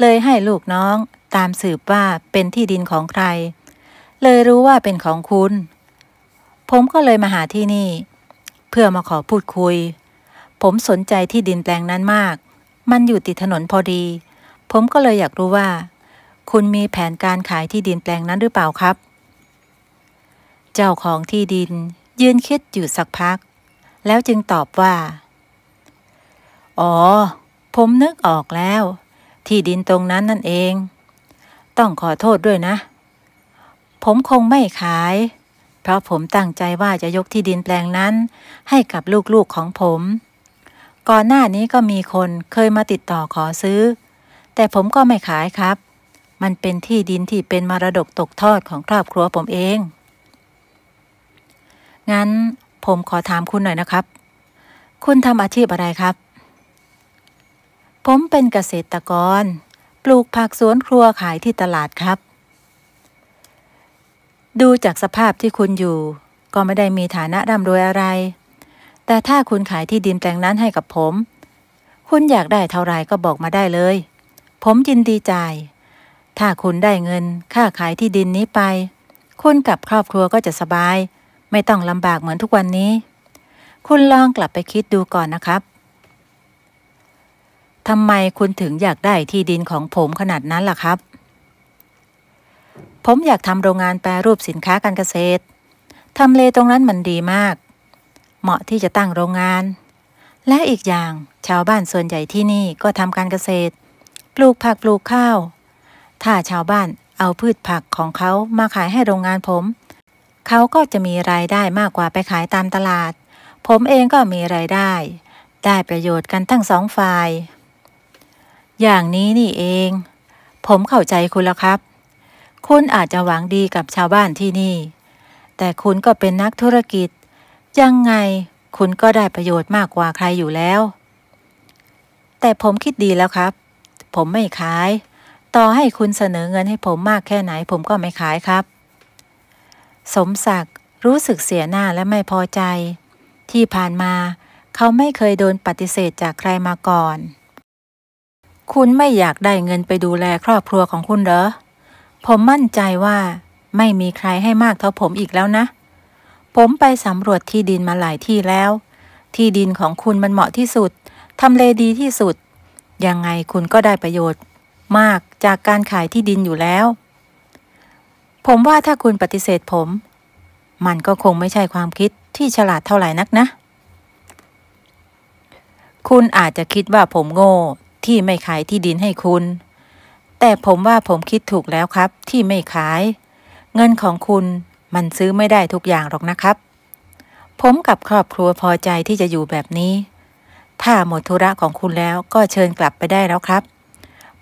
เลยให้ลูกน้องตามสืบว่าเป็นที่ดินของใคร เลยรู้ว่าเป็นของคุณ ผมก็เลยมาหาที่นี่ เพื่อมาขอพูดคุย ผมสนใจที่ดินแปลงนั้นมาก มันอยู่ติดถนนพอดี ผมก็เลยอยากรู้ว่า คุณมีแผนการขายที่ดินแปลงนั้นหรือเปล่าครับ เจ้าของที่ดินยืนคิดอยู่สักพัก แล้วจึงตอบว่าอ๋อ ผมนึกออกแล้ว ที่ดินตรงนั้นนั่นเอง ต้องขอโทษด้วยนะ ผมคงไม่ขาย เพราะผมตั้งใจว่าจะยกที่ดินแปลงนั้น ให้กับลูกๆของผม ก่อนหน้านี้ก็มีคนเคยมาติดต่อขอซื้อ แต่ผมก็ไม่ขายครับ มันเป็นที่ดินที่เป็นมรดกตกทอดของครอบครัวผมเอง งั้นผมขอถามคุณหน่อยนะครับ คุณทำอาชีพอะไรครับผมเป็นเกษตรกร ปลูกผักสวนครัวขายที่ตลาดครับ ดูจากสภาพที่คุณอยู่ ก็ไม่ได้มีฐานะร่ำรวยอะไร แต่ถ้าคุณขายที่ดินแปลงนั้นให้กับผม คุณอยากได้เท่าไรก็บอกมาได้เลย ผมยินดีจ่ายถ้าคุณได้เงินค่าขายที่ดินนี้ไป คุณกับครอบครัวก็จะสบาย ไม่ต้องลำบากเหมือนทุกวันนี้ คุณลองกลับไปคิดดูก่อนนะครับทำไมคุณถึงอยากได้ที่ดินของผมขนาดนั้นล่ะครับ ผมอยากทำโรงงานแปรรูปสินค้าการเกษตรทำเลตรงนั้นมันดีมาก เหมาะที่จะตั้งโรงงาน และอีกอย่างชาวบ้านส่วนใหญ่ที่นี่ก็ทำการเกษตร ปลูกผักปลูกข้าว ถ้าชาวบ้านเอาพืชผักของเขามาขายให้โรงงานผม เขาก็จะมีรายได้มากกว่าไปขายตามตลาด ผมเองก็มีรายได้ ได้ประโยชน์กันทั้งสองฝ่ายอย่างนี้นี่เอง ผมเข้าใจคุณแล้วครับ คุณอาจจะหวังดีกับชาวบ้านที่นี่ แต่คุณก็เป็นนักธุรกิจ ยังไงคุณก็ได้ประโยชน์มากกว่าใครอยู่แล้ว แต่ผมคิดดีแล้วครับ ผมไม่ขาย ต่อให้คุณเสนอเงินให้ผมมากแค่ไหน ผมก็ไม่ขายครับ สมศักดิ์รู้สึกเสียหน้าและไม่พอใจ ที่ผ่านมาเขาไม่เคยโดนปฏิเสธจากใครมาก่อนคุณไม่อยากได้เงินไปดูแลครอบครัวของคุณเหรอ ผมมั่นใจว่าไม่มีใครให้มากเท่าผมอีกแล้วนะ ผมไปสำรวจที่ดินมาหลายที่แล้ว ที่ดินของคุณมันเหมาะที่สุด ทำเลดีที่สุด ยังไงคุณก็ได้ประโยชน์มากจากการขายที่ดินอยู่แล้ว ผมว่าถ้าคุณปฏิเสธผม มันก็คงไม่ใช่ความคิดที่ฉลาดเท่าไหร่นักนะ คุณอาจจะคิดว่าผมโง่ที่ไม่ขายที่ดินให้คุณ แต่ผมว่าผมคิดถูกแล้วครับ ที่ไม่ขาย เงินของคุณมันซื้อไม่ได้ทุกอย่างหรอกนะครับ ผมกับครอบครัวพอใจที่จะอยู่แบบนี้ ถ้าหมดธุระของคุณแล้วก็เชิญกลับไปได้แล้วครับ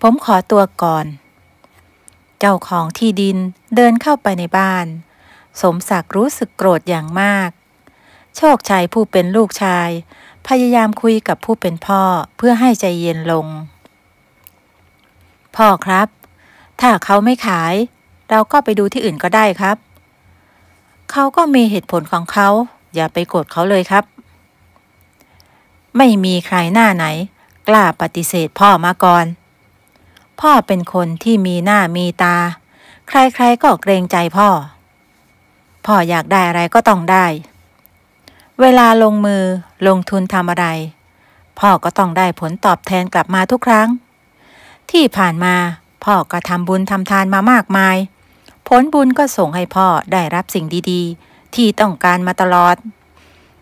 ผมขอตัวก่อน เจ้าของที่ดินเดินเข้าไปในบ้าน สมศักดิ์รู้สึกโกรธอย่างมาก โชคชัยผู้เป็นลูกชายพยายามคุยกับผู้เป็นพ่อเพื่อให้ใจเย็นลง พ่อครับ ถ้าเขาไม่ขาย เราก็ไปดูที่อื่นก็ได้ครับ เขาก็มีเหตุผลของเขา อย่าไปโกรธเขาเลยครับ ไม่มีใครหน้าไหน กล้าปฏิเสธพ่อมาก่อน พ่อเป็นคนที่มีหน้ามีตา ใครๆก็เกรงใจพ่อ พ่ออยากได้อะไรก็ต้องได้เวลาลงมือลงทุนทำอะไร พ่อก็ต้องได้ผลตอบแทนกลับมาทุกครั้ง ที่ผ่านมาพ่อก็ทำบุญทำทานมามากมาย ผลบุญก็ส่งให้พ่อได้รับสิ่งดีๆ ที่ต้องการมาตลอด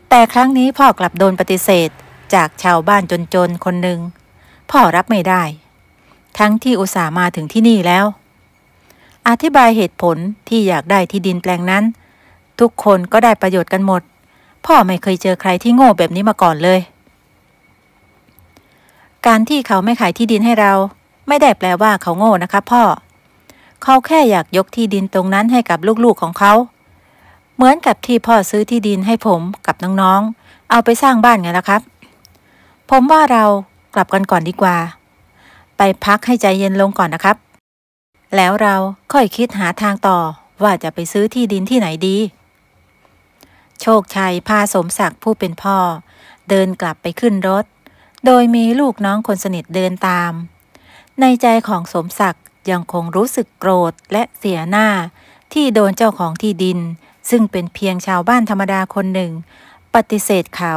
แต่ครั้งนี้พ่อกลับโดนปฏิเสธจากชาวบ้านจนๆคนหนึ่งพ่อรับไม่ได้ ทั้งที่อุตส่าห์มาถึงที่นี่แล้ว อธิบายเหตุผลที่อยากได้ที่ดินแปลงนั้น ทุกคนก็ได้ประโยชน์กันหมดพ่อไม่เคยเจอใครที่โง่แบบนี้มาก่อนเลย การที่เขาไม่ขายที่ดินให้เรา ไม่ได้แปลว่าเขาโง่นะคะพ่อ เขาแค่อยากยกที่ดินตรงนั้นให้กับลูกๆของเขา เหมือนกับที่พ่อซื้อที่ดินให้ผม กับน้องๆเอาไปสร้างบ้านไงล่ะครับ ผมว่าเรากลับกันก่อนดีกว่า ไปพักให้ใจเย็นลงก่อนนะครับ แล้วเราค่อยคิดหาทางต่อว่าจะไปซื้อที่ดินที่ไหนดีโชคชัยพาสมศักดิ์ผู้เป็นพ่อ เดินกลับไปขึ้นรถ โดยมีลูกน้องคนสนิทเดินตาม ในใจของสมศักดิ์ยังคงรู้สึกโกรธและเสียหน้าที่โดนเจ้าของที่ดิน ซึ่งเป็นเพียงชาวบ้านธรรมดาคนหนึ่ง ปฏิเสธเขา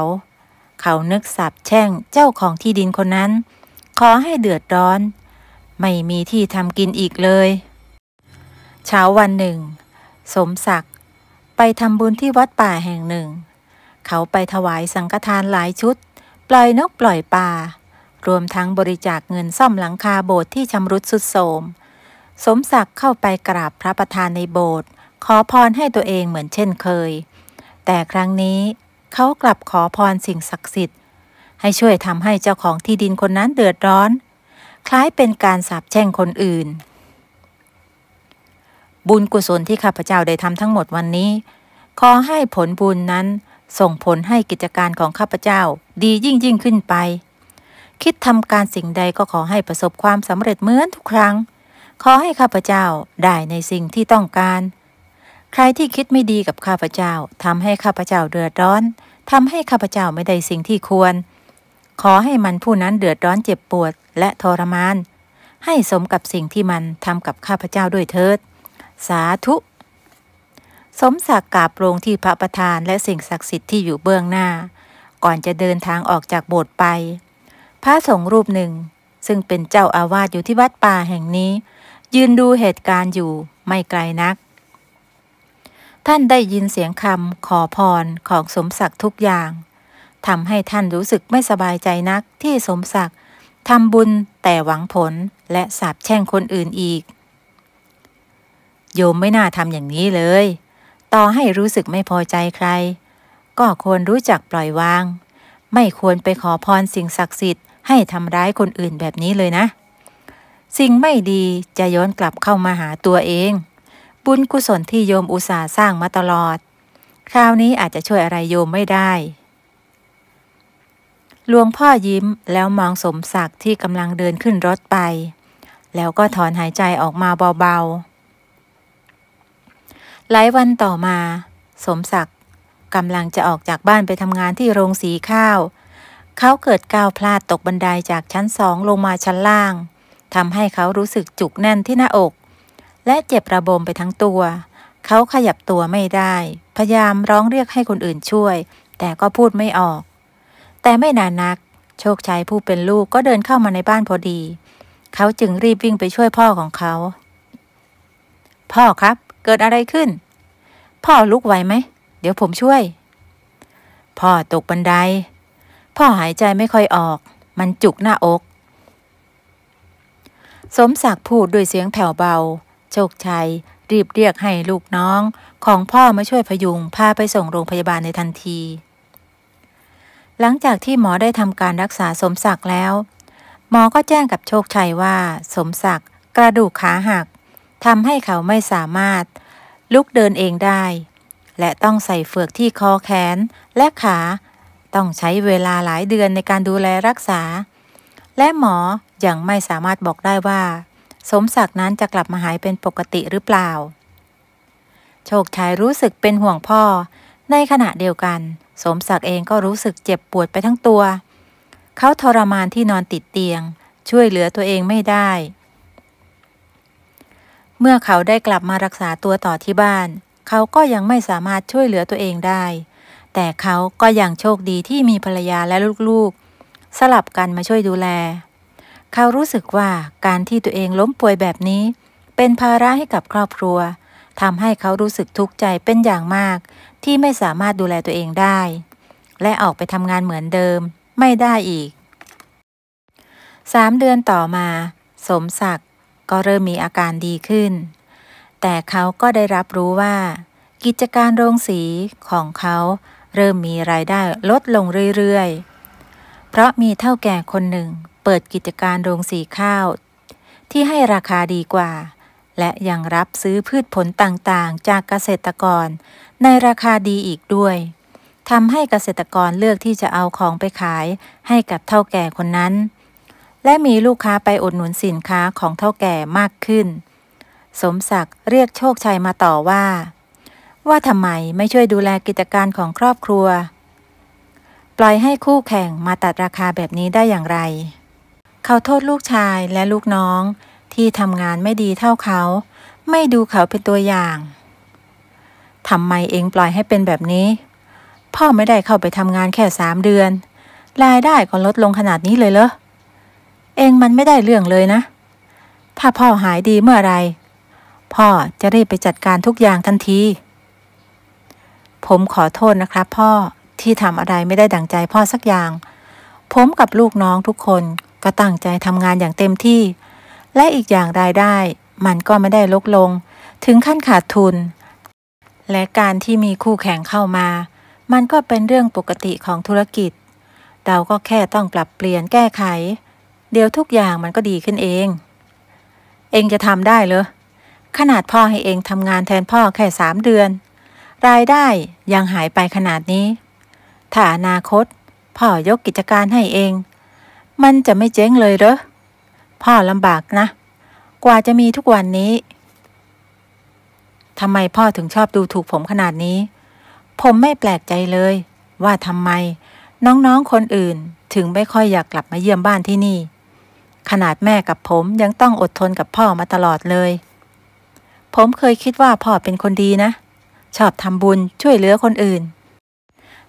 เขานึกสาบแช่งเจ้าของที่ดินคนนั้น ขอให้เดือดร้อน ไม่มีที่ทำกินอีกเลย เช้าวันหนึ่ง สมศักดิไปทำบุญที่วัดป่าแห่งหนึ่ง เขาไปถวายสังฆทานหลายชุด ปล่อยนกปล่อยปลา รวมทั้งบริจาคเงินซ่อมหลังคาโบสถ์ที่ชำรุดสุดโทรมสมศักดิ์เข้าไปกราบพระประธานในโบสถ์ ขอพรให้ตัวเองเหมือนเช่นเคย แต่ครั้งนี้ เขากลับขอพรสิ่งศักดิ์สิทธิ์ ให้ช่วยทำให้เจ้าของที่ดินคนนั้นเดือดร้อน คล้ายเป็นการสาปแช่งคนอื่นบุญกุศลที่ข้าพเจ้าได้ทำทั้งหมดวันนี้ ขอให้ผลบุญนั้นส่งผลให้กิจการของข้าพเจ้าดียิ่งยิ่งขึ้นไป คิดทำการสิ่งใดก็ขอให้ประสบความสำเร็จเหมือนทุกครั้ง ขอให้ข้าพเจ้าได้ในสิ่งที่ต้องการ ใครที่คิดไม่ดีกับข้าพเจ้าทำให้ข้าพเจ้าเดือดร้อนทำให้ข้าพเจ้าไม่ได้สิ่งที่ควร ขอให้มันผู้นั้นเดือดร้อนเจ็บปวดและทรมาน ให้สมกับสิ่งที่มันทำกับข้าพเจ้าด้วยเถิดสาธุ สมศักดิ์กราบลงที่พระประธานและสิ่งศักดิ์สิทธิ์ที่อยู่เบื้องหน้า ก่อนจะเดินทางออกจากโบสถ์ไป พระสงฆ์รูปหนึ่งซึ่งเป็นเจ้าอาวาสอยู่ที่วัดป่าแห่งนี้ ยืนดูเหตุการณ์อยู่ไม่ไกลนัก ท่านได้ยินเสียงคำขอพรของสมศักดิ์ทุกอย่างทำให้ท่านรู้สึกไม่สบายใจนักที่สมศักดิ์ทำบุญแต่หวังผลและสาบแช่งคนอื่นอีกโยมไม่น่าทำอย่างนี้เลย ต่อให้รู้สึกไม่พอใจใคร ก็ควรรู้จักปล่อยวาง ไม่ควรไปขอพรสิ่งศักดิ์สิทธิ์ให้ทำร้ายคนอื่นแบบนี้เลยนะ สิ่งไม่ดีจะย้อนกลับเข้ามาหาตัวเอง บุญกุศลที่โยมอุตสาห์สร้างมาตลอด คราวนี้อาจจะช่วยอะไรโยมไม่ได้ หลวงพ่อยิ้มแล้วมองสมศักดิ์ที่กำลังเดินขึ้นรถไป แล้วก็ถอนหายใจออกมาเบา ๆหลายวันต่อมา สมศักดิ์กำลังจะออกจากบ้านไปทำงานที่โรงสีข้าว เขาเกิดก้าวพลาดตกบันไดาจากชั้นสองลงมาชั้นล่าง ทำให้เขารู้สึกจุกแน่นที่หน้าอก และเจ็บระบมไปทั้งตัว เขาขยับตัวไม่ได้ พยายามร้องเรียกให้คนอื่นช่วย แต่ก็พูดไม่ออก แต่ไม่นานนัก โชคชัยผู้เป็นลูกก็เดินเข้ามาในบ้านพอดี เขาจึงรีบวิ่งไปช่วยพ่อของเขา พ่อครับเกิดอะไรขึ้น พ่อลุกไหวไหม เดี๋ยวผมช่วย พ่อตกบันได พ่อหายใจไม่ค่อยออก มันจุกหน้าอก สมศักดิ์พูดด้วยเสียงแผ่วเบา โชคชัย รีบเรียกให้ลูกน้อง ของพ่อมาช่วยพยุงพาไปส่งโรงพยาบาลในทันที หลังจากที่หมอได้ทำการรักษาสมศักดิ์แล้ว หมอก็แจ้งกับโชคชัยว่า สมศักดิ์กระดูกขาหักทำให้เขาไม่สามารถลุกเดินเองได้ และต้องใส่เฟือกที่คอแขนและขา ต้องใช้เวลาหลายเดือนในการดูแลรักษา และหมอยังไม่สามารถบอกได้ว่า สมศักดิ์นั้นจะกลับมาหายเป็นปกติหรือเปล่า โชคชัยรู้สึกเป็นห่วงพ่อ ในขณะเดียวกัน สมศักดิ์เองก็รู้สึกเจ็บปวดไปทั้งตัว เขาทรมานที่นอนติดเตียง ช่วยเหลือตัวเองไม่ได้เมื่อเขาได้กลับมารักษาตัวต่อที่บ้าน เขาก็ยังไม่สามารถช่วยเหลือตัวเองได้ แต่เขาก็ยังโชคดีที่มีภรรยาและลูกๆ สลับกันมาช่วยดูแล เขารู้สึกว่าการที่ตัวเองล้มป่วยแบบนี้ เป็นภาระให้กับครอบครัว ทำให้เขารู้สึกทุกข์ใจเป็นอย่างมาก ที่ไม่สามารถดูแลตัวเองได้ และออกไปทำงานเหมือนเดิมไม่ได้อีกสามเดือนต่อมา สมศักดิ์ก็เริ่มมีอาการดีขึ้น แต่เขาก็ได้รับรู้ว่า กิจการโรงสีของเขา เริ่มมีรายได้ลดลงเรื่อยๆ เพราะมีเท่าแก่คนหนึ่งเปิดกิจการโรงสีข้าว ที่ให้ราคาดีกว่า และยังรับซื้อพืชผลต่างๆ จากเกษตรกรในราคาดีอีกด้วย ทำให้เกษตรกรเลือกที่จะเอาของไปขายให้กับเท่าแก่คนนั้นและมีลูกค้าไปอุดหนุนสินค้าของเท่าแก่มากขึ้น สมศักดิ์เรียกโชคชัยมาต่อว่า ว่าทำไมไม่ช่วยดูแลกิจการของครอบครัว ปล่อยให้คู่แข่งมาตัดราคาแบบนี้ได้อย่างไร เขาโทษลูกชายและลูกน้องที่ทำงานไม่ดีเท่าเขา ไม่ดูเขาเป็นตัวอย่าง ทำไมเองปล่อยให้เป็นแบบนี้ พ่อไม่ได้เข้าไปทำงานแค่สามเดือน รายได้ก็ลดลงขนาดนี้เลยเหรอเองมันไม่ได้เรื่องเลยนะ ถ้าพ่อหายดีเมื่อไร พ่อจะรีบไปจัดการทุกอย่างทันที ผมขอโทษนะครับพ่อที่ทำอะไรไม่ได้ดังใจพ่อสักอย่าง ผมกับลูกน้องทุกคนก็ตั้งใจทำงานอย่างเต็มที่ และอีกอย่างรายได้ มันก็ไม่ได้ลดลง ถึงขั้นขาดทุน และการที่มีคู่แข่งเข้ามา มันก็เป็นเรื่องปกติของธุรกิจ เราก็แค่ต้องปรับเปลี่ยนแก้ไขเดี๋ยวทุกอย่างมันก็ดีขึ้นเอง เองจะทำได้เหรอขนาดพ่อให้เองทำงานแทนพ่อแค่สามเดือน รายได้ยังหายไปขนาดนี้ ถ้าอนาคต พ่อยกกิจการให้เอง มันจะไม่เจ๊งเลยเหรอ พ่อลำบากนะ กว่าจะมีทุกวันนี้ ทำไมพ่อถึงชอบดูถูกผมขนาดนี้ ผมไม่แปลกใจเลย ว่าทำไม น้องๆคนอื่น ถึงไม่ค่อยอยากกลับมาเยี่ยมบ้านที่นี่ขนาดแม่กับผมยังต้องอดทนกับพ่อมาตลอดเลย ผมเคยคิดว่าพ่อเป็นคนดีนะ ชอบทำบุญช่วยเหลือคนอื่น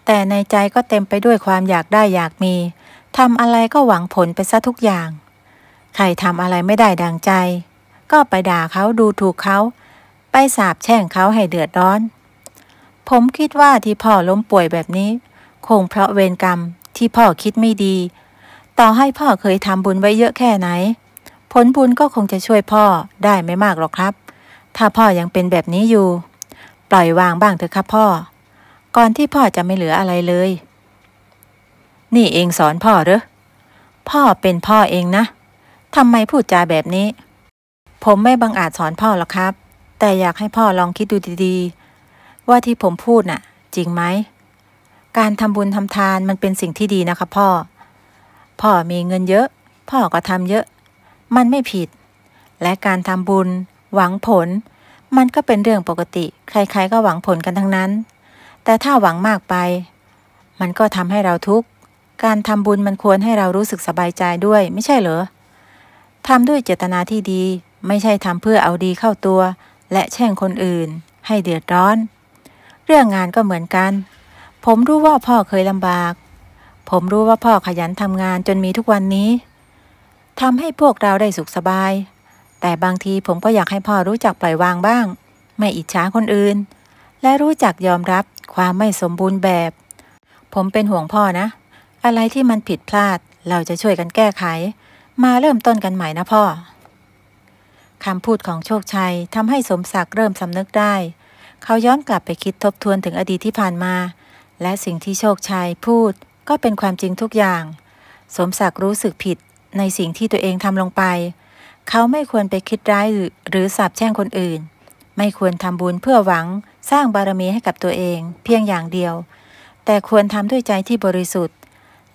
แต่ในใจก็เต็มไปด้วยความอยากได้อยากมีทำอะไรก็หวังผลไปซะทุกอย่าง ใครทำอะไรไม่ได้ดังใจ ก็ไปด่าเขาดูถูกเขา ไปสาบแช่งเขาให้เดือดร้อน ผมคิดว่าที่พ่อล้มป่วยแบบนี้ คงเพราะเวรกรรมที่พ่อคิดไม่ดีต่อให้พ่อเคยทำบุญไว้เยอะแค่ไหน ผลบุญก็คงจะช่วยพ่อได้ไม่มากหรอกครับ ถ้าพ่อยังเป็นแบบนี้อยู่ ปล่อยวางบ้างเถอะครับ พ่อ ก่อนที่พ่อจะไม่เหลืออะไรเลย นี่เองสอนพ่อหรือพ่อเป็นพ่อเองนะ ทำไมพูดจาแบบนี้ ผมไม่บังอาจสอนพ่อหรอกครับ แต่อยากให้พ่อลองคิดดูดีๆ ว่าที่ผมพูดน่ะ จริงไหม การทำบุญทำทานมันเป็นสิ่งที่ดีนะคะพ่อพ่อมีเงินเยอะ พ่อก็ทำเยอะ มันไม่ผิด และการทำบุญหวังผล มันก็เป็นเรื่องปกติ ใครๆก็หวังผลกันทั้งนั้น แต่ถ้าหวังมากไป มันก็ทำให้เราทุกข์ การทำบุญมันควรให้เรารู้สึกสบายใจด้วยไม่ใช่เหรอทำด้วยเจตนาที่ดี ไม่ใช่ทำเพื่อเอาดีเข้าตัว และแช่งคนอื่นให้เดือดร้อน เรื่องงานก็เหมือนกัน ผมรู้ว่าพ่อเคยลำบากผมรู้ว่าพ่อขยันทำงานจนมีทุกวันนี้ทำให้พวกเราได้สุขสบาย แต่บางทีผมก็อยากให้พ่อรู้จักปล่อยวางบ้าง ไม่อิจฉาคนอื่น และรู้จักยอมรับความไม่สมบูรณ์แบบ ผมเป็นห่วงพ่อนะ อะไรที่มันผิดพลาดเราจะช่วยกันแก้ไข มาเริ่มต้นกันใหม่นะพ่อคำพูดของโชคชัยทำให้สมศักดิ์เริ่มสำนึกได้ เขาย้อนกลับไปคิดทบทวนถึงอดีตที่ผ่านมา และสิ่งที่โชคชัยพูดก็เป็นความจริงทุกอย่าง สมศักดิ์รู้สึกผิดในสิ่งที่ตัวเองทำลงไป เขาไม่ควรไปคิดร้ายหรือสาปแช่งคนอื่น ไม่ควรทำบุญเพื่อหวัง สร้างบารมีให้กับตัวเอง เพียงอย่างเดียว แต่ควรทำด้วยใจที่บริสุทธิ์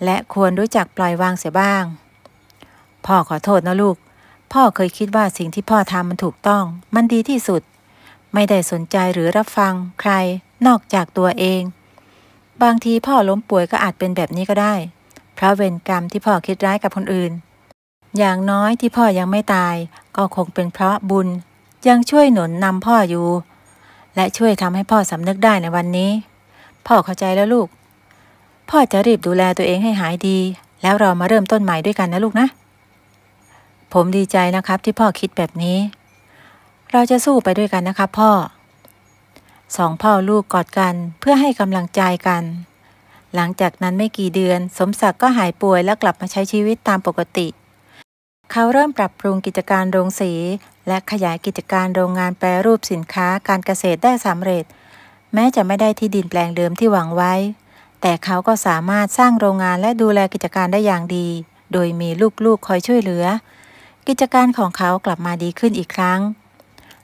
และควรรู้จักปล่อยวางเสียบ้าง พ่อขอโทษนะลูก พ่อเคยคิดว่าสิ่งที่พ่อทำมันถูกต้อง มันดีที่สุด ไม่ได้สนใจหรือรับฟัง ใคร นอกจากตัวเองบางที พ่อล้มป่วยก็อาจเป็นแบบนี้ก็ได้ เพราะเวรกรรมที่พ่อคิดร้ายกับคนอื่น อย่างน้อยที่พ่อยังไม่ตายก็คงเป็นเพราะบุญ ยังช่วยหนุนนำพ่ออยู่ และช่วยทำให้พ่อสำนึกได้ในวันนี้ พ่อเข้าใจแล้วลูก พ่อจะรีบดูแลตัวเองให้หายดี แล้วเรามาเริ่มต้นใหม่ด้วยกันนะลูกนะ ผมดีใจนะครับที่พ่อคิดแบบนี้ เราจะสู้ไปด้วยกันนะครับ พ่อสองพ่อลูกกอดกันเพื่อให้กำลังใจกัน หลังจากนั้นไม่กี่เดือน สมศักดิ์ก็หายป่วยและกลับมาใช้ชีวิตตามปกติ เขาเริ่มปรับปรุงกิจการโรงสีและขยายกิจการโรงงานแปรรูปสินค้า การเกษตรได้สำเร็จ แม้จะไม่ได้ที่ดินแปลงเดิมที่หวังไว้ แต่เขาก็สามารถสร้างโรงงานและดูแลกิจการได้อย่างดี โดยมีลูกๆคอยช่วยเหลือ กิจการของเขากลับมาดีขึ้นอีกครั้ง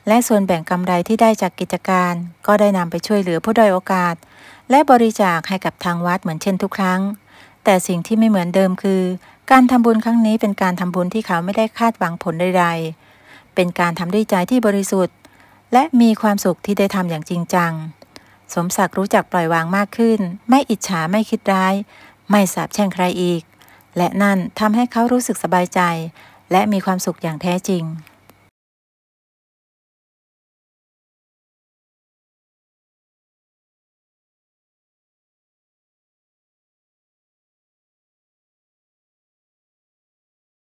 และส่วนแบ่งกำไรที่ได้จากกิจการ ก็ได้นำไปช่วยเหลือผู้ด้อยโอกาส และบริจาคให้กับทางวัดเหมือนเช่นทุกครั้ง แต่สิ่งที่ไม่เหมือนเดิมคือ การทำบุญครั้งนี้ เป็นการทำบุญที่เขาไม่ได้คาดหวังผลใดๆเป็นการทำด้วยใจที่บริสุทธิ์ และมีความสุขที่ได้ทำอย่างจริงจัง สมศักดิ์รู้จักปล่อยวางมากขึ้น ไม่อิจฉาไม่คิดร้าย ไม่สาบแช่งใครอีก และนั่นทำให้เขารู้สึกสบายใจ และมีความสุขอย่างแท้จริง